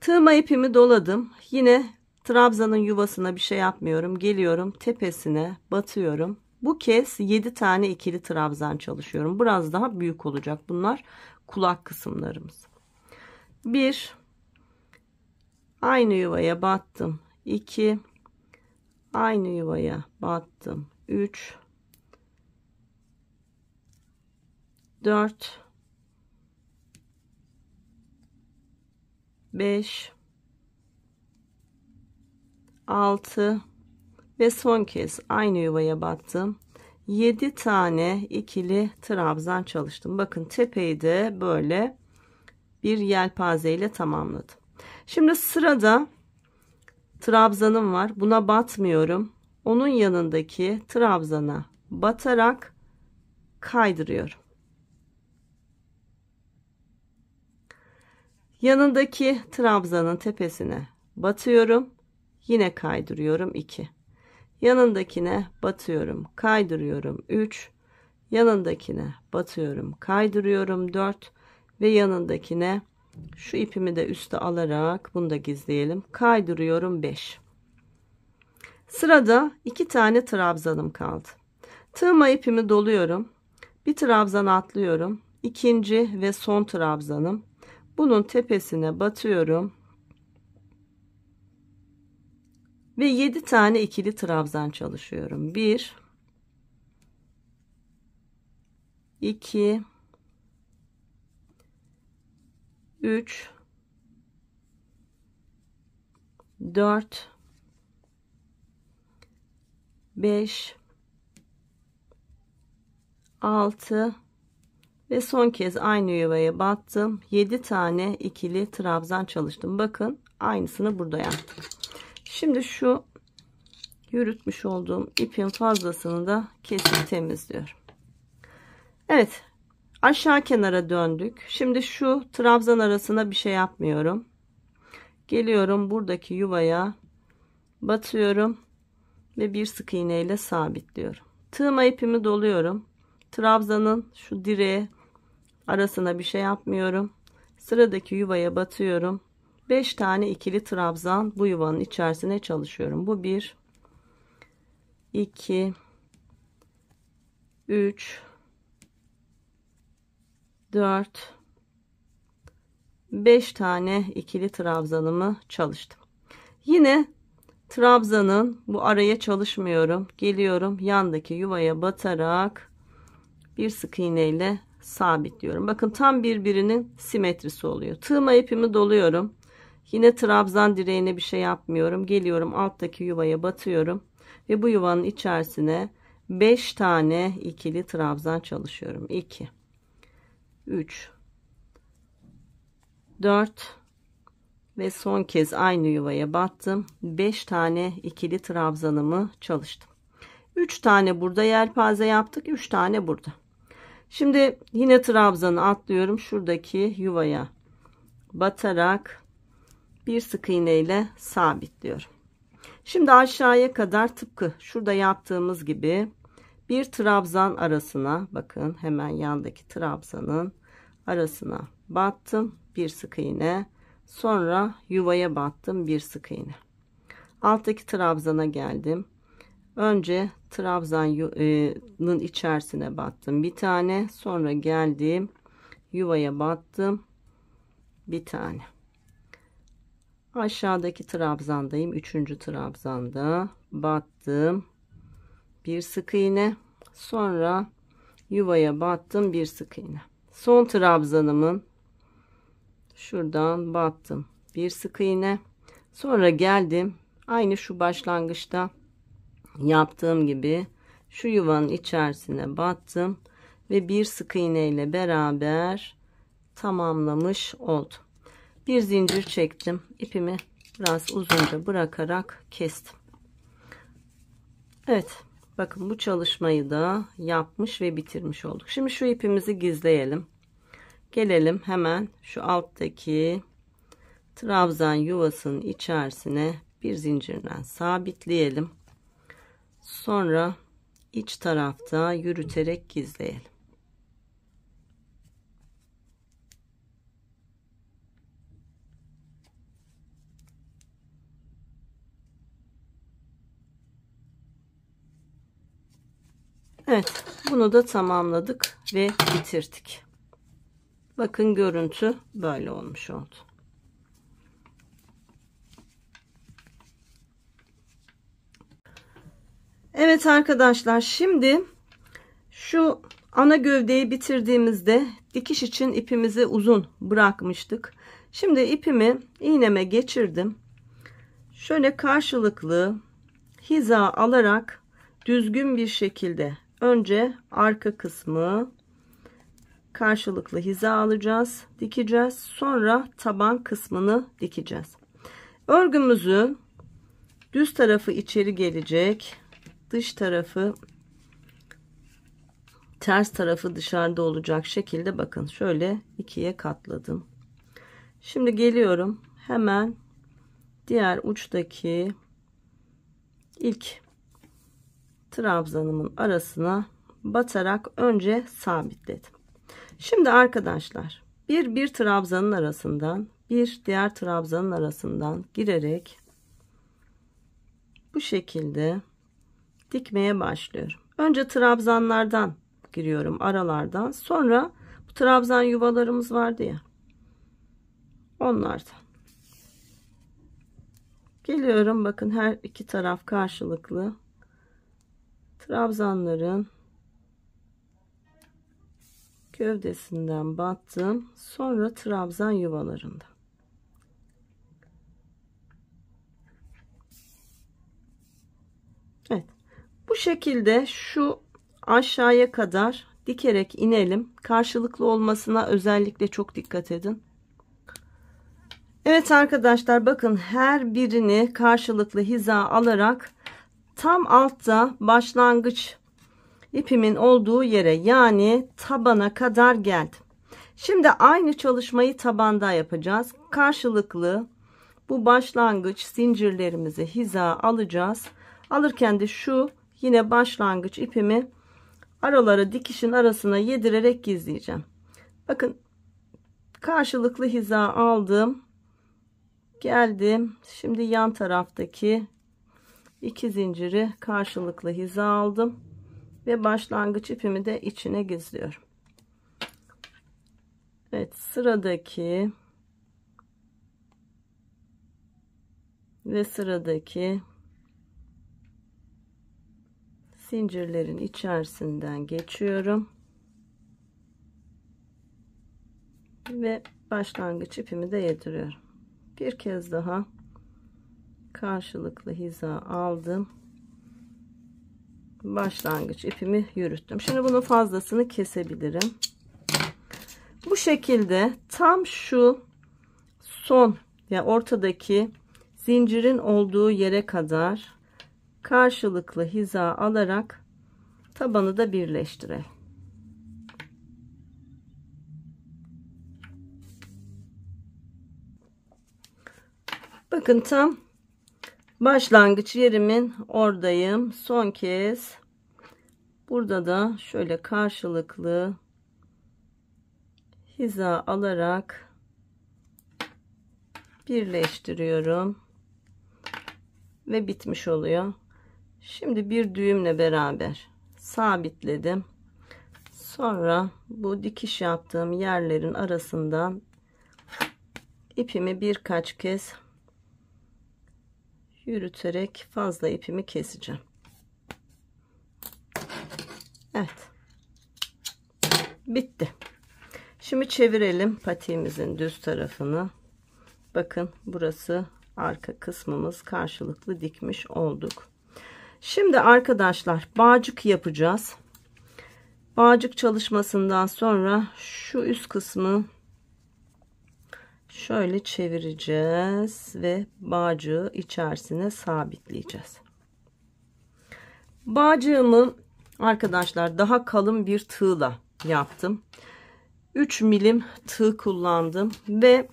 Tığma ipimi doladım. Yine trabzanın yuvasına bir şey yapmıyorum. Geliyorum tepesine batıyorum. Bu kez 7 tane ikili trabzan çalışıyorum. Biraz daha büyük olacak bunlar kulak kısımlarımız. 1 aynı yuvaya battım. 2 aynı yuvaya battım. 3 4 5 6 ve son kez aynı yuvaya battım 7 tane ikili trabzan çalıştım bakın tepeyi de böyle bir yelpaze ile tamamladım şimdi sırada trabzanım var buna batmıyorum onun yanındaki trabzana batarak kaydırıyorum yanındaki trabzanın tepesine batıyorum yine kaydırıyorum 2 yanındakine batıyorum kaydırıyorum 3 yanındakine batıyorum kaydırıyorum 4 ve yanındakine şu ipimi de üste alarak bunu da gizleyelim kaydırıyorum 5 sırada iki tane trabzanım kaldı tığma ipimi doluyorum bir trabzan atlıyorum İkinci ve son trabzanım bunun tepesine batıyorum Ve 7 tane ikili trabzan çalışıyorum. 1 2 3 4 5 6 ve son kez aynı yuvaya battım 7 tane ikili trabzan çalıştım bakın aynısını burada yaptım. Şimdi şu yürütmüş olduğum ipin fazlasını da kesip temizliyorum. Evet aşağı kenara döndük. Şimdi şu trabzan arasına bir şey yapmıyorum. Geliyorum buradaki yuvaya batıyorum ve bir sık iğne ile sabitliyorum. Tığma ipimi doluyorum. Trabzanın şu direğe arasına bir şey yapmıyorum. Sıradaki yuvaya batıyorum. 5 tane ikili trabzan bu yuvanın içerisine çalışıyorum. Bu 1 2 3 4 5 tane ikili trabzanımı çalıştım. Yine trabzanın bu araya çalışmıyorum. Geliyorum yandaki yuvaya batarak bir sık iğne ile sabitliyorum. Bakın tam birbirinin simetrisi oluyor. Tığma ipimi doluyorum. Yine trabzan direğine bir şey yapmıyorum. Geliyorum alttaki yuvaya batıyorum. Ve bu yuvanın içerisine 5 tane ikili trabzan çalışıyorum. 2 3 4 ve son kez aynı yuvaya battım. 5 tane ikili trabzanımı çalıştım. 3 tane burada yelpaze yaptık. 3 tane burada. Şimdi yine trabzanı atlıyorum. Şuradaki yuvaya batarak bir sık iğne ile sabitliyorum. Şimdi aşağıya kadar tıpkı şurada yaptığımız gibi bir trabzan arasına bakın hemen yandaki trabzanın arasına battım bir sık iğne sonra yuvaya battım bir sık iğne alttaki trabzana geldim önce trabzanın e, içerisine battım bir tane sonra geldim yuvaya battım bir tane aşağıdaki trabzandayım üçüncü trabzanda battım bir sık iğne sonra yuvaya battım bir sık iğne son trabzanımın şuradan battım bir sık iğne sonra geldim aynı şu başlangıçta yaptığım gibi şu yuvanın içerisine battım ve bir sık iğne ile beraber tamamlamış oldum bir zincir çektim ipimi biraz uzunca bırakarak kestim Evet bakın bu çalışmayı da yapmış ve bitirmiş olduk şimdi şu ipimizi gizleyelim gelelim hemen şu alttaki trabzan yuvasının içerisine bir zincirden sabitleyelim sonra iç tarafta yürüterek gizleyelim Evet bunu da tamamladık ve bitirdik. Bakın görüntü böyle olmuş oldu. Evet arkadaşlar şimdi şu ana gövdeyi bitirdiğimizde dikiş için ipimizi uzun bırakmıştık. Şimdi ipimi iğneme geçirdim. Şöyle karşılıklı hiza alarak düzgün bir şekilde önce arka kısmı karşılıklı hiza alacağız dikeceğiz sonra taban kısmını dikeceğiz örgümüzün düz tarafı içeri gelecek dış tarafı ters tarafı dışarıda olacak şekilde bakın şöyle ikiye katladım şimdi geliyorum hemen diğer uçtaki ilk trabzanımın arasına batarak önce sabitledim. Şimdi arkadaşlar bir bir trabzanın arasından bir diğer trabzanın arasından girerek bu şekilde dikmeye başlıyorum. Önce trabzanlardan giriyorum aralardan sonra bu trabzan yuvalarımız vardı ya onlardan geliyorum bakın her iki taraf karşılıklı trabzanların gövdesinden battım sonra trabzan yuvalarında Evet bu şekilde şu aşağıya kadar dikerek inelim karşılıklı olmasına özellikle çok dikkat edin Evet arkadaşlar bakın her birini karşılıklı hiza alarak tam altta başlangıç ipimin olduğu yere yani tabana kadar geldim. Şimdi aynı çalışmayı tabanda yapacağız. Karşılıklı bu başlangıç zincirlerimizi hiza alacağız. Alırken de şu yine başlangıç ipimi aralara dikişin arasına yedirerek gizleyeceğim. Bakın karşılıklı hiza aldım. Geldim. Şimdi yan taraftaki 2 zinciri karşılıklı hiza aldım ve başlangıç ipimi de içine gizliyorum. Evet sıradaki ve sıradaki zincirlerin içerisinden geçiyorum. Ve başlangıç ipimi de yediriyorum. Bir kez daha karşılıklı hiza aldım başlangıç ipimi yürüttüm şimdi bunun fazlasını kesebilirim bu şekilde tam şu son ya yani ortadaki zincirin olduğu yere kadar karşılıklı hiza alarak tabanı da birleştirelim bakın tam başlangıç yerimin oradayım son kez burada da şöyle karşılıklı hiza alarak birleştiriyorum ve bitmiş oluyor şimdi bir düğümle beraber sabitledim sonra bu dikiş yaptığım yerlerin arasından ipimi birkaç kez yürüterek fazla ipimi keseceğim. Evet. Bitti. Şimdi çevirelim patiğimizin düz tarafını. Bakın burası arka kısmımız karşılıklı dikmiş olduk. Şimdi arkadaşlar bağcık yapacağız. Bağcık çalışmasından sonra şu üst kısmı şöyle çevireceğiz ve bağcığı içerisine sabitleyeceğiz. Bağcığımı arkadaşlar daha kalın bir tığla yaptım. 3 milim tığ kullandım ve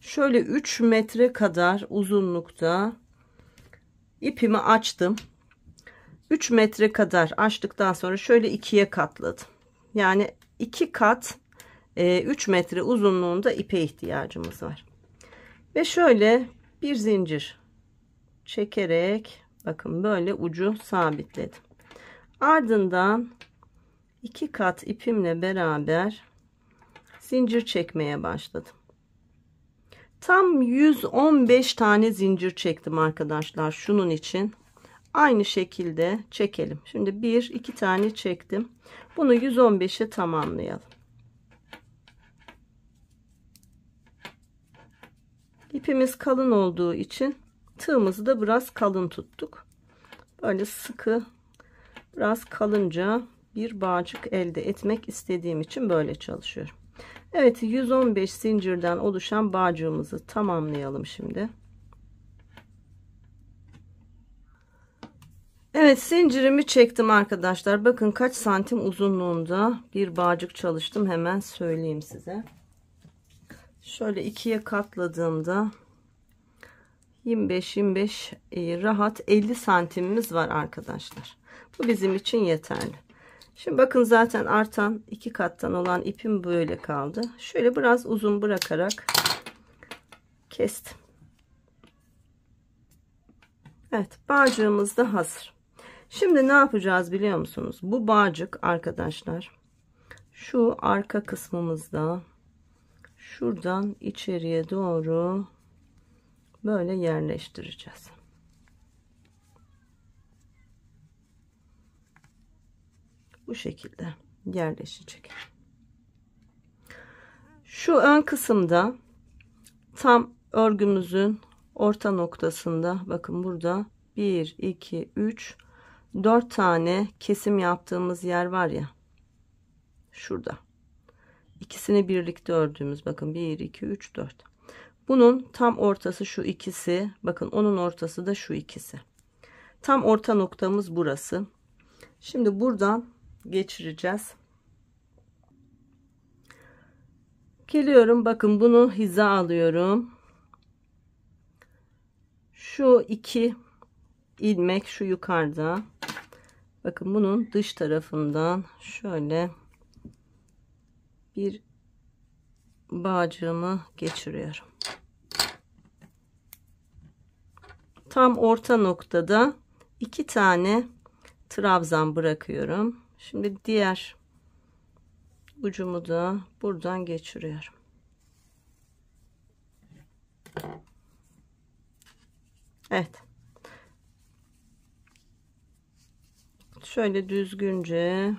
şöyle 3 metre kadar uzunlukta ipimi açtım. 3 metre kadar açtıktan sonra şöyle ikiye katladım. Yani iki kat 3 ee, metre uzunluğunda ipe ihtiyacımız var. Ve şöyle bir zincir çekerek bakın böyle ucu sabitledim. Ardından iki kat ipimle beraber zincir çekmeye başladım. Tam 115 tane zincir çektim arkadaşlar şunun için. Aynı şekilde çekelim. Şimdi bir iki tane çektim. Bunu 115'e tamamlayalım. İpimiz kalın olduğu için tığımızı da biraz kalın tuttuk. Böyle sıkı biraz kalınca bir bağcık elde etmek istediğim için böyle çalışıyorum. Evet 115 zincirden oluşan bağcığımızı tamamlayalım şimdi. Evet zincirimi çektim arkadaşlar. Bakın kaç santim uzunluğunda bir bağcık çalıştım hemen söyleyeyim size şöyle ikiye katladığımda 25-25 e, rahat 50 santimimiz var arkadaşlar. Bu bizim için yeterli. Şimdi bakın zaten artan iki kattan olan ipim böyle kaldı. Şöyle biraz uzun bırakarak kestim. Evet bağcığımız da hazır. Şimdi ne yapacağız biliyor musunuz? Bu bağcık arkadaşlar şu arka kısmımızda şuradan içeriye doğru böyle yerleştireceğiz. Bu şekilde yerleşecek. Şu ön kısımda tam örgümüzün orta noktasında bakın burada 1 2 3 4 tane kesim yaptığımız yer var ya şurada ikisini birlikte ördüğümüz bakın 1 2 3 4 bunun tam ortası şu ikisi bakın onun ortası da şu ikisi tam orta noktamız burası şimdi buradan geçireceğiz geliyorum bakın bunu hiza alıyorum şu iki ilmek şu yukarıda bakın bunun dış tarafından şöyle bir bağcığımı geçiriyorum. Tam orta noktada iki tane trabzan bırakıyorum. Şimdi diğer ucumu da buradan geçiriyorum. Evet. Şöyle düzgünce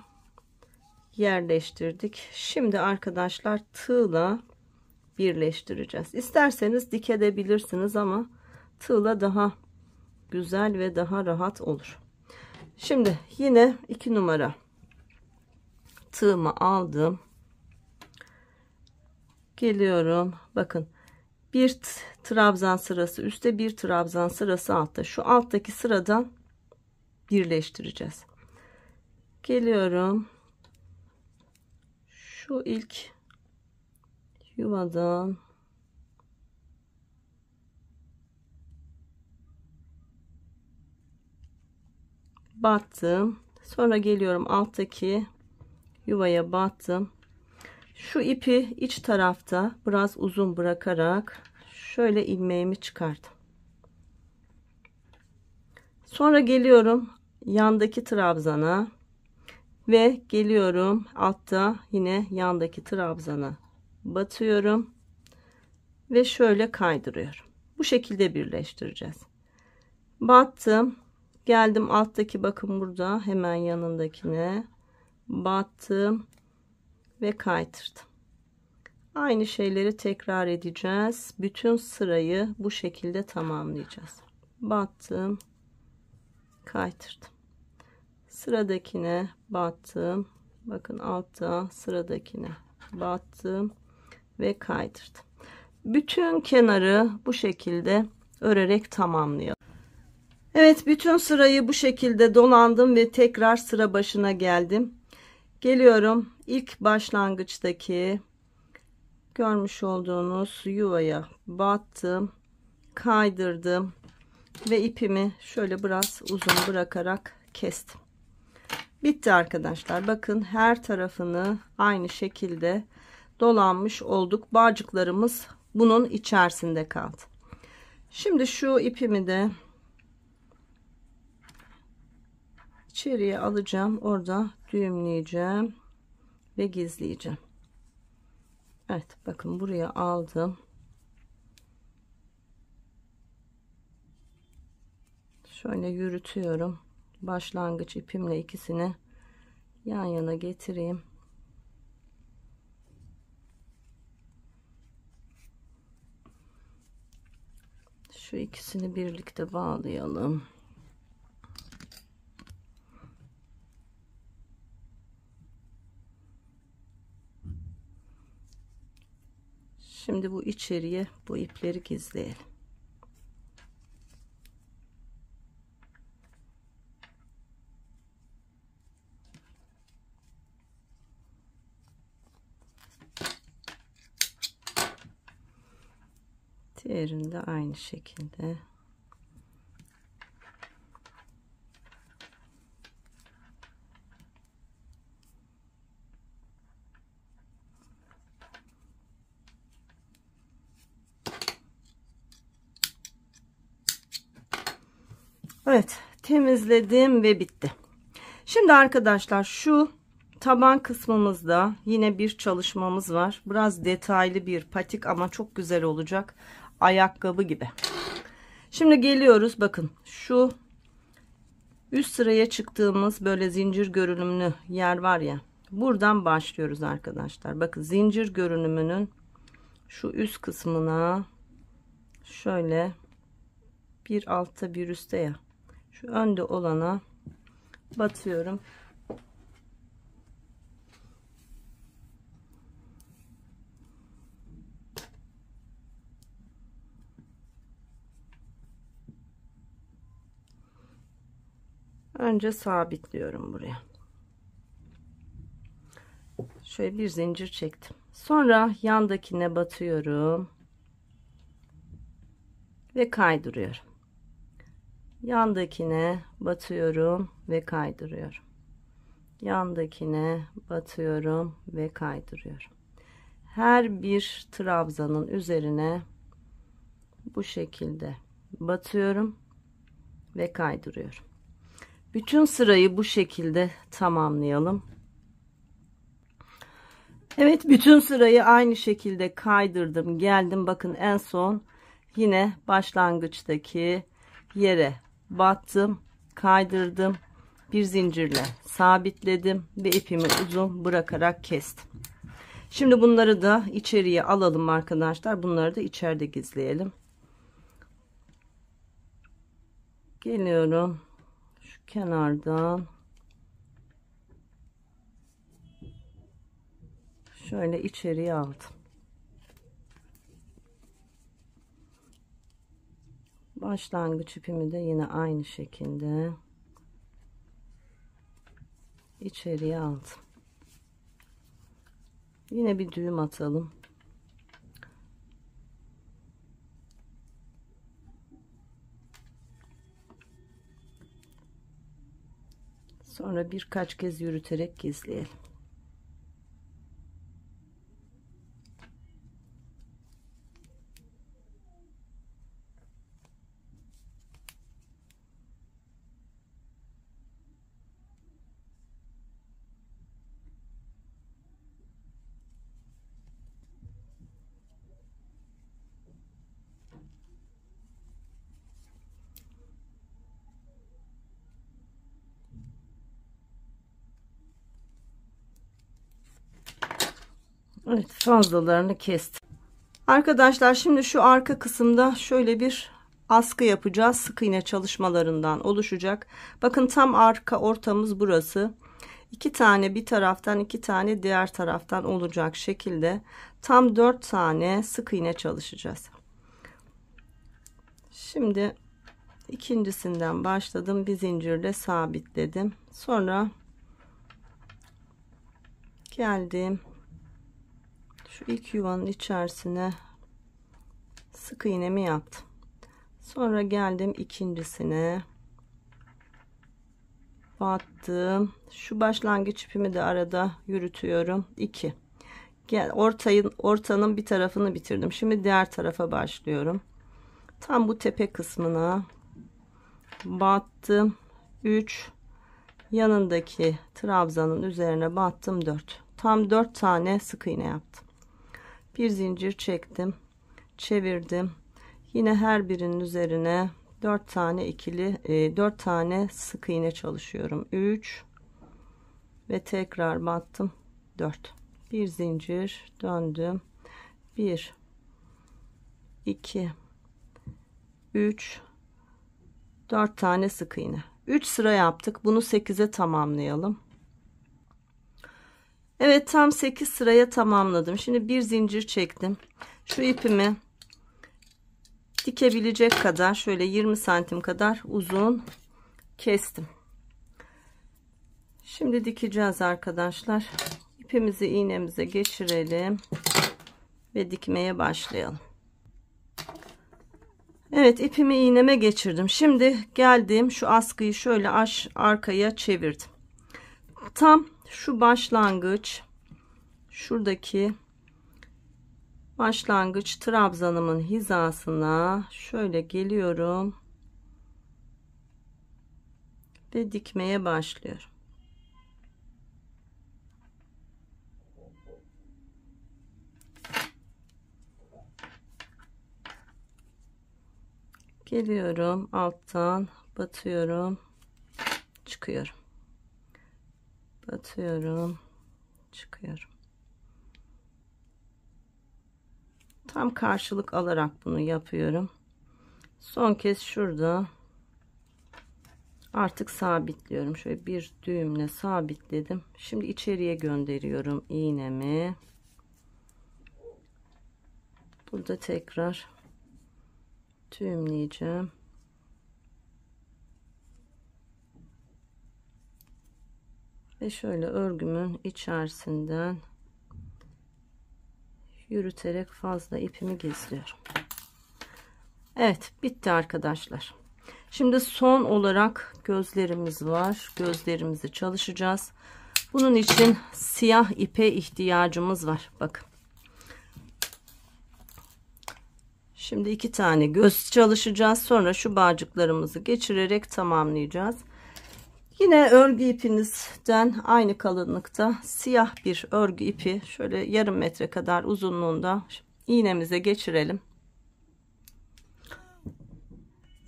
yerleştirdik. Şimdi arkadaşlar tığla birleştireceğiz. İsterseniz dik edebilirsiniz ama tığla daha güzel ve daha rahat olur. Şimdi yine 2 numara tığımı aldım. Geliyorum. Bakın bir trabzan sırası üstte bir trabzan sırası altta. Şu alttaki sıradan birleştireceğiz. Geliyorum şu ilk yuvadan battım sonra geliyorum alttaki yuvaya battım şu ipi iç tarafta biraz uzun bırakarak şöyle ilmeğimi çıkardım sonra geliyorum yandaki trabzana ve geliyorum altta yine yandaki trabzana batıyorum ve şöyle kaydırıyorum bu şekilde birleştireceğiz battım geldim alttaki bakın burada hemen yanındakine battım ve kaydırdım aynı şeyleri tekrar edeceğiz bütün sırayı bu şekilde tamamlayacağız battım kaydırdım sıradakine battım bakın altta sıradakine battım ve kaydırdım bütün kenarı bu şekilde örerek tamamlıyorum. Evet bütün sırayı bu şekilde dolandım ve tekrar sıra başına geldim geliyorum ilk başlangıçtaki görmüş olduğunuz yuvaya battım kaydırdım ve ipimi şöyle biraz uzun bırakarak kestim Bitti arkadaşlar. Bakın her tarafını aynı şekilde dolanmış olduk. Bağcıklarımız bunun içerisinde kaldı. Şimdi şu ipimi de içeriye alacağım. Orada düğümleyeceğim ve gizleyeceğim. Evet bakın buraya aldım. Şöyle yürütüyorum başlangıç ipimle ikisini yan yana getireyim. Şu ikisini birlikte bağlayalım. Şimdi bu içeriye bu ipleri gizleyelim. diğerinde aynı şekilde Evet temizledim ve bitti. Şimdi arkadaşlar şu taban kısmımızda yine bir çalışmamız var. Biraz detaylı bir patik ama çok güzel olacak ayakkabı gibi. Şimdi geliyoruz bakın şu üst sıraya çıktığımız böyle zincir görünümlü yer var ya buradan başlıyoruz arkadaşlar. Bakın zincir görünümünün şu üst kısmına şöyle bir altta bir üstte ya şu önde olana batıyorum. önce sabitliyorum buraya şöyle bir zincir çektim sonra yandakine batıyorum ve kaydırıyorum yandakine batıyorum ve kaydırıyorum yandakine batıyorum ve kaydırıyorum her bir trabzanın üzerine bu şekilde batıyorum ve kaydırıyorum bütün sırayı bu şekilde tamamlayalım Evet bütün sırayı aynı şekilde kaydırdım geldim bakın en son yine başlangıçtaki yere battım kaydırdım bir zincirle sabitledim ve ipimi uzun bırakarak kestim şimdi bunları da içeriye alalım arkadaşlar bunları da içeride gizleyelim geliyorum kenardan şöyle içeriye aldım. Başlangıç ipimi de yine aynı şekilde içeriye aldım. Yine bir düğüm atalım. Sonra birkaç kez yürüterek gizleyelim. Evet fazlalarını kestim. Arkadaşlar şimdi şu arka kısımda şöyle bir askı yapacağız. Sık iğne çalışmalarından oluşacak. Bakın tam arka ortamız burası. İki tane bir taraftan iki tane diğer taraftan olacak şekilde tam dört tane sık iğne çalışacağız. Şimdi ikincisinden başladım. Bir zincirle sabitledim. Sonra geldim şu ilk yuvanın içerisine sık iğnemi yaptım sonra geldim ikincisine battım şu başlangıç ipimi de arada yürütüyorum 2 gel ortayın ortanın bir tarafını bitirdim şimdi diğer tarafa başlıyorum tam bu tepe kısmına battım 3 yanındaki trabzanın üzerine battım 4 tam 4 tane sık iğne yaptım bir zincir çektim çevirdim yine her birinin üzerine 4 tane ikili 4 e, tane sık iğne çalışıyorum 3 ve tekrar battım 4 bir zincir döndüm 1 2 3 4 tane sık iğne 3 sıra yaptık bunu 8'e tamamlayalım Evet tam 8 sıraya tamamladım. Şimdi bir zincir çektim. Şu ipimi dikebilecek kadar şöyle 20 santim kadar uzun kestim. Şimdi dikeceğiz arkadaşlar. İpimizi iğnemize geçirelim ve dikmeye başlayalım. Evet ipimi iğneme geçirdim. Şimdi geldim şu askıyı şöyle aş arkaya çevirdim. Tam şu başlangıç şuradaki başlangıç trabzanımın hizasına şöyle geliyorum ve dikmeye başlıyorum. Geliyorum alttan batıyorum çıkıyorum batıyorum çıkıyorum tam karşılık alarak bunu yapıyorum son kez şurada artık sabitliyorum şöyle bir düğümle sabitledim şimdi içeriye gönderiyorum iğnemi burada tekrar düğümleyeceğim ve şöyle örgümün içerisinden yürüterek fazla ipimi gizliyorum. Evet bitti arkadaşlar. Şimdi son olarak gözlerimiz var. Gözlerimizi çalışacağız. Bunun için siyah ipe ihtiyacımız var. Bakın. Şimdi iki tane göz çalışacağız. Sonra şu bağcıklarımızı geçirerek tamamlayacağız. Yine örgü ipinizden aynı kalınlıkta siyah bir örgü ipi şöyle yarım metre kadar uzunluğunda iğnemize geçirelim.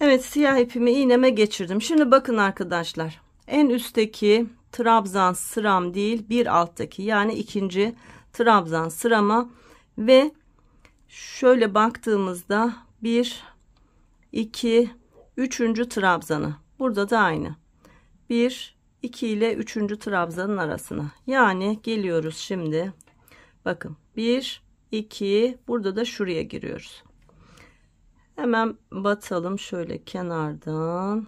Evet siyah ipimi iğneme geçirdim. Şimdi bakın arkadaşlar en üstteki trabzan sıram değil bir alttaki yani ikinci trabzan sırama ve şöyle baktığımızda bir iki üçüncü trabzanı burada da aynı. 1 2 ile 3. trabzanın arasına. Yani geliyoruz şimdi. Bakın 1 2 burada da şuraya giriyoruz. Hemen batalım şöyle kenardan.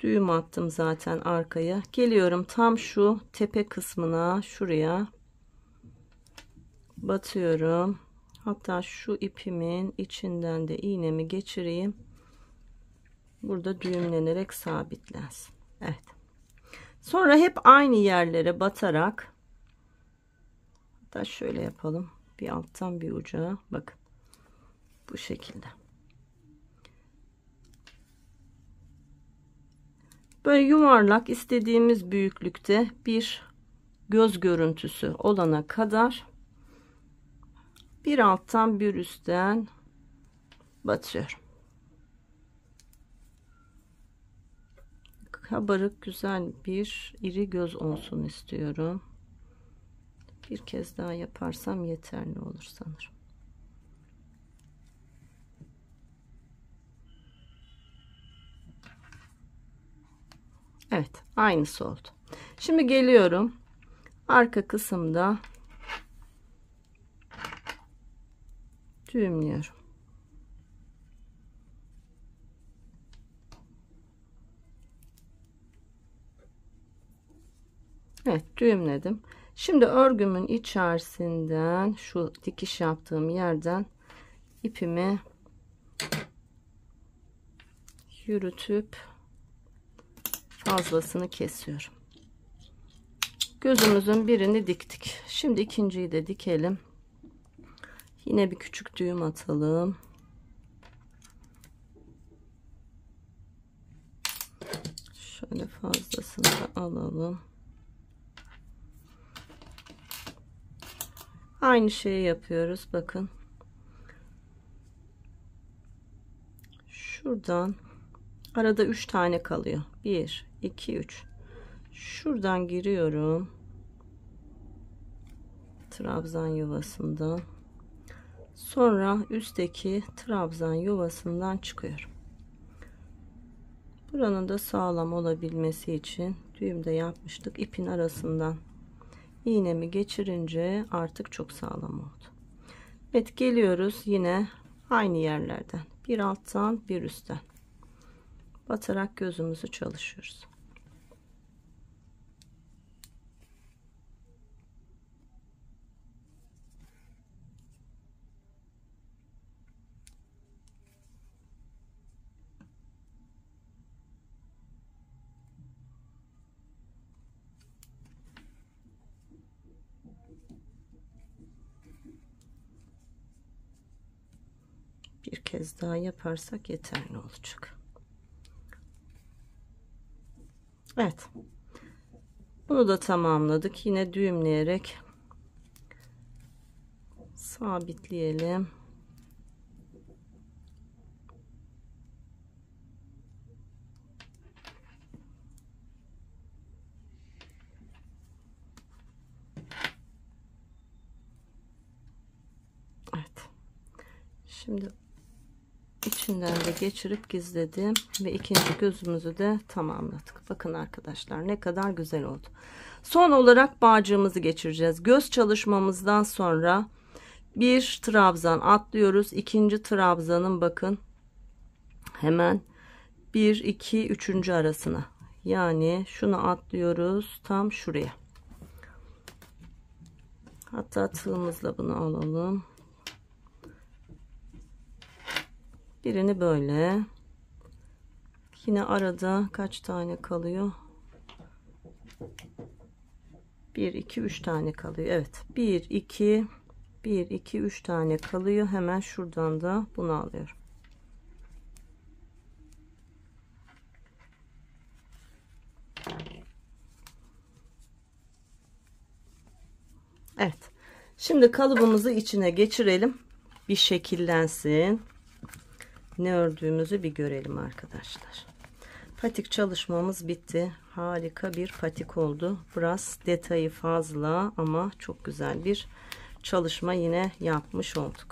Düğüm attım zaten arkaya. Geliyorum tam şu tepe kısmına şuraya. Batıyorum. Hatta şu ipimin içinden de iğnemi geçireyim burada düğümlenerek sabitlensin. Evet. Sonra hep aynı yerlere batarak hatta şöyle yapalım. Bir alttan bir uca bakın. Bu şekilde. Böyle yuvarlak istediğimiz büyüklükte bir göz görüntüsü olana kadar bir alttan bir üstten batıyorum. kabarık güzel bir iri göz olsun istiyorum. Bir kez daha yaparsam yeterli olur sanırım. Evet aynısı oldu. Şimdi geliyorum. Arka kısımda düğümlüyorum. Evet düğümledim. Şimdi örgümün içerisinden şu dikiş yaptığım yerden ipimi yürütüp fazlasını kesiyorum. Gözümüzün birini diktik. Şimdi ikinciyi de dikelim. Yine bir küçük düğüm atalım. Şöyle fazlasını da alalım. aynı şeyi yapıyoruz bakın şuradan arada 3 tane kalıyor 1 2 3 şuradan giriyorum trabzan yuvasından sonra üstteki trabzan yuvasından çıkıyorum buranın da sağlam olabilmesi için düğümde yapmıştık ipin arasından iğnemi geçirince artık çok sağlam oldu Evet geliyoruz yine aynı yerlerden bir alttan bir üstten batarak gözümüzü çalışıyoruz kez daha yaparsak yeterli olacak. Evet. Bunu da tamamladık. Yine düğümleyerek sabitleyelim. Evet. Şimdi içinden de geçirip gizledim ve ikinci gözümüzü de tamamladık bakın arkadaşlar ne kadar güzel oldu son olarak bağcığımızı geçireceğiz göz çalışmamızdan sonra bir trabzan atlıyoruz İkinci trabzanın bakın hemen 1 2 3. arasına yani şunu atlıyoruz tam şuraya hatta tığımızla bunu alalım birini böyle yine arada kaç tane kalıyor 1 2 3 tane kalıyor Evet 1 2 1 2 3 tane kalıyor hemen şuradan da bunu alıyorum Evet şimdi kalıbımızı içine geçirelim bir şekillensin ne ördüğümüzü bir görelim arkadaşlar patik çalışmamız bitti harika bir patik oldu biraz detayı fazla ama çok güzel bir çalışma yine yapmış olduk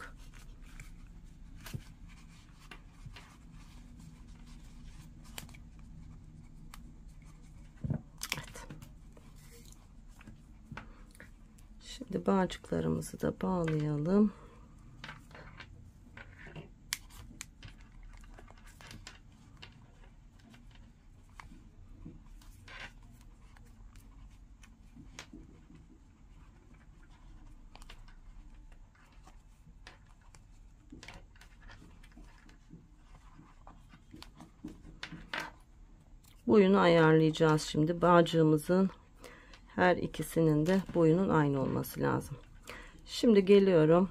evet. Şimdi bağcıklarımızı da bağlayalım. boyunu ayarlayacağız şimdi bağcığımızın her ikisinin de boyunun aynı olması lazım şimdi geliyorum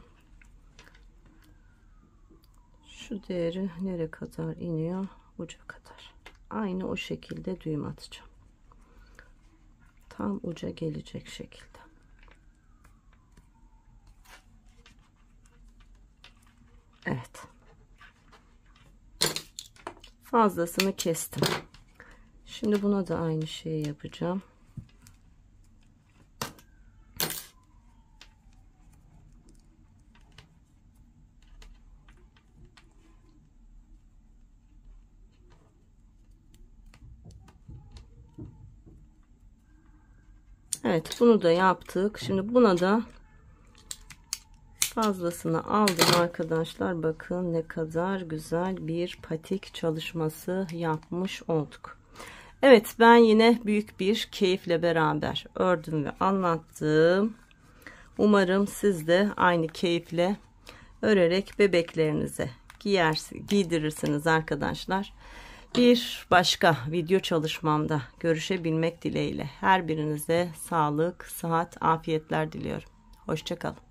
şu değeri nereye kadar iniyor Uca kadar aynı o şekilde düğüm atacağım tam uca gelecek şekilde Evet fazlasını kestim Şimdi buna da aynı şeyi yapacağım. Evet bunu da yaptık. Şimdi buna da fazlasını aldım arkadaşlar. Bakın ne kadar güzel bir patik çalışması yapmış olduk. Evet ben yine büyük bir keyifle beraber ördüm ve anlattım. Umarım siz de aynı keyifle örerek bebeklerinize giyer, giydirirsiniz arkadaşlar. Bir başka video çalışmamda görüşebilmek dileğiyle her birinize sağlık, sıhhat, afiyetler diliyorum. Hoşçakalın.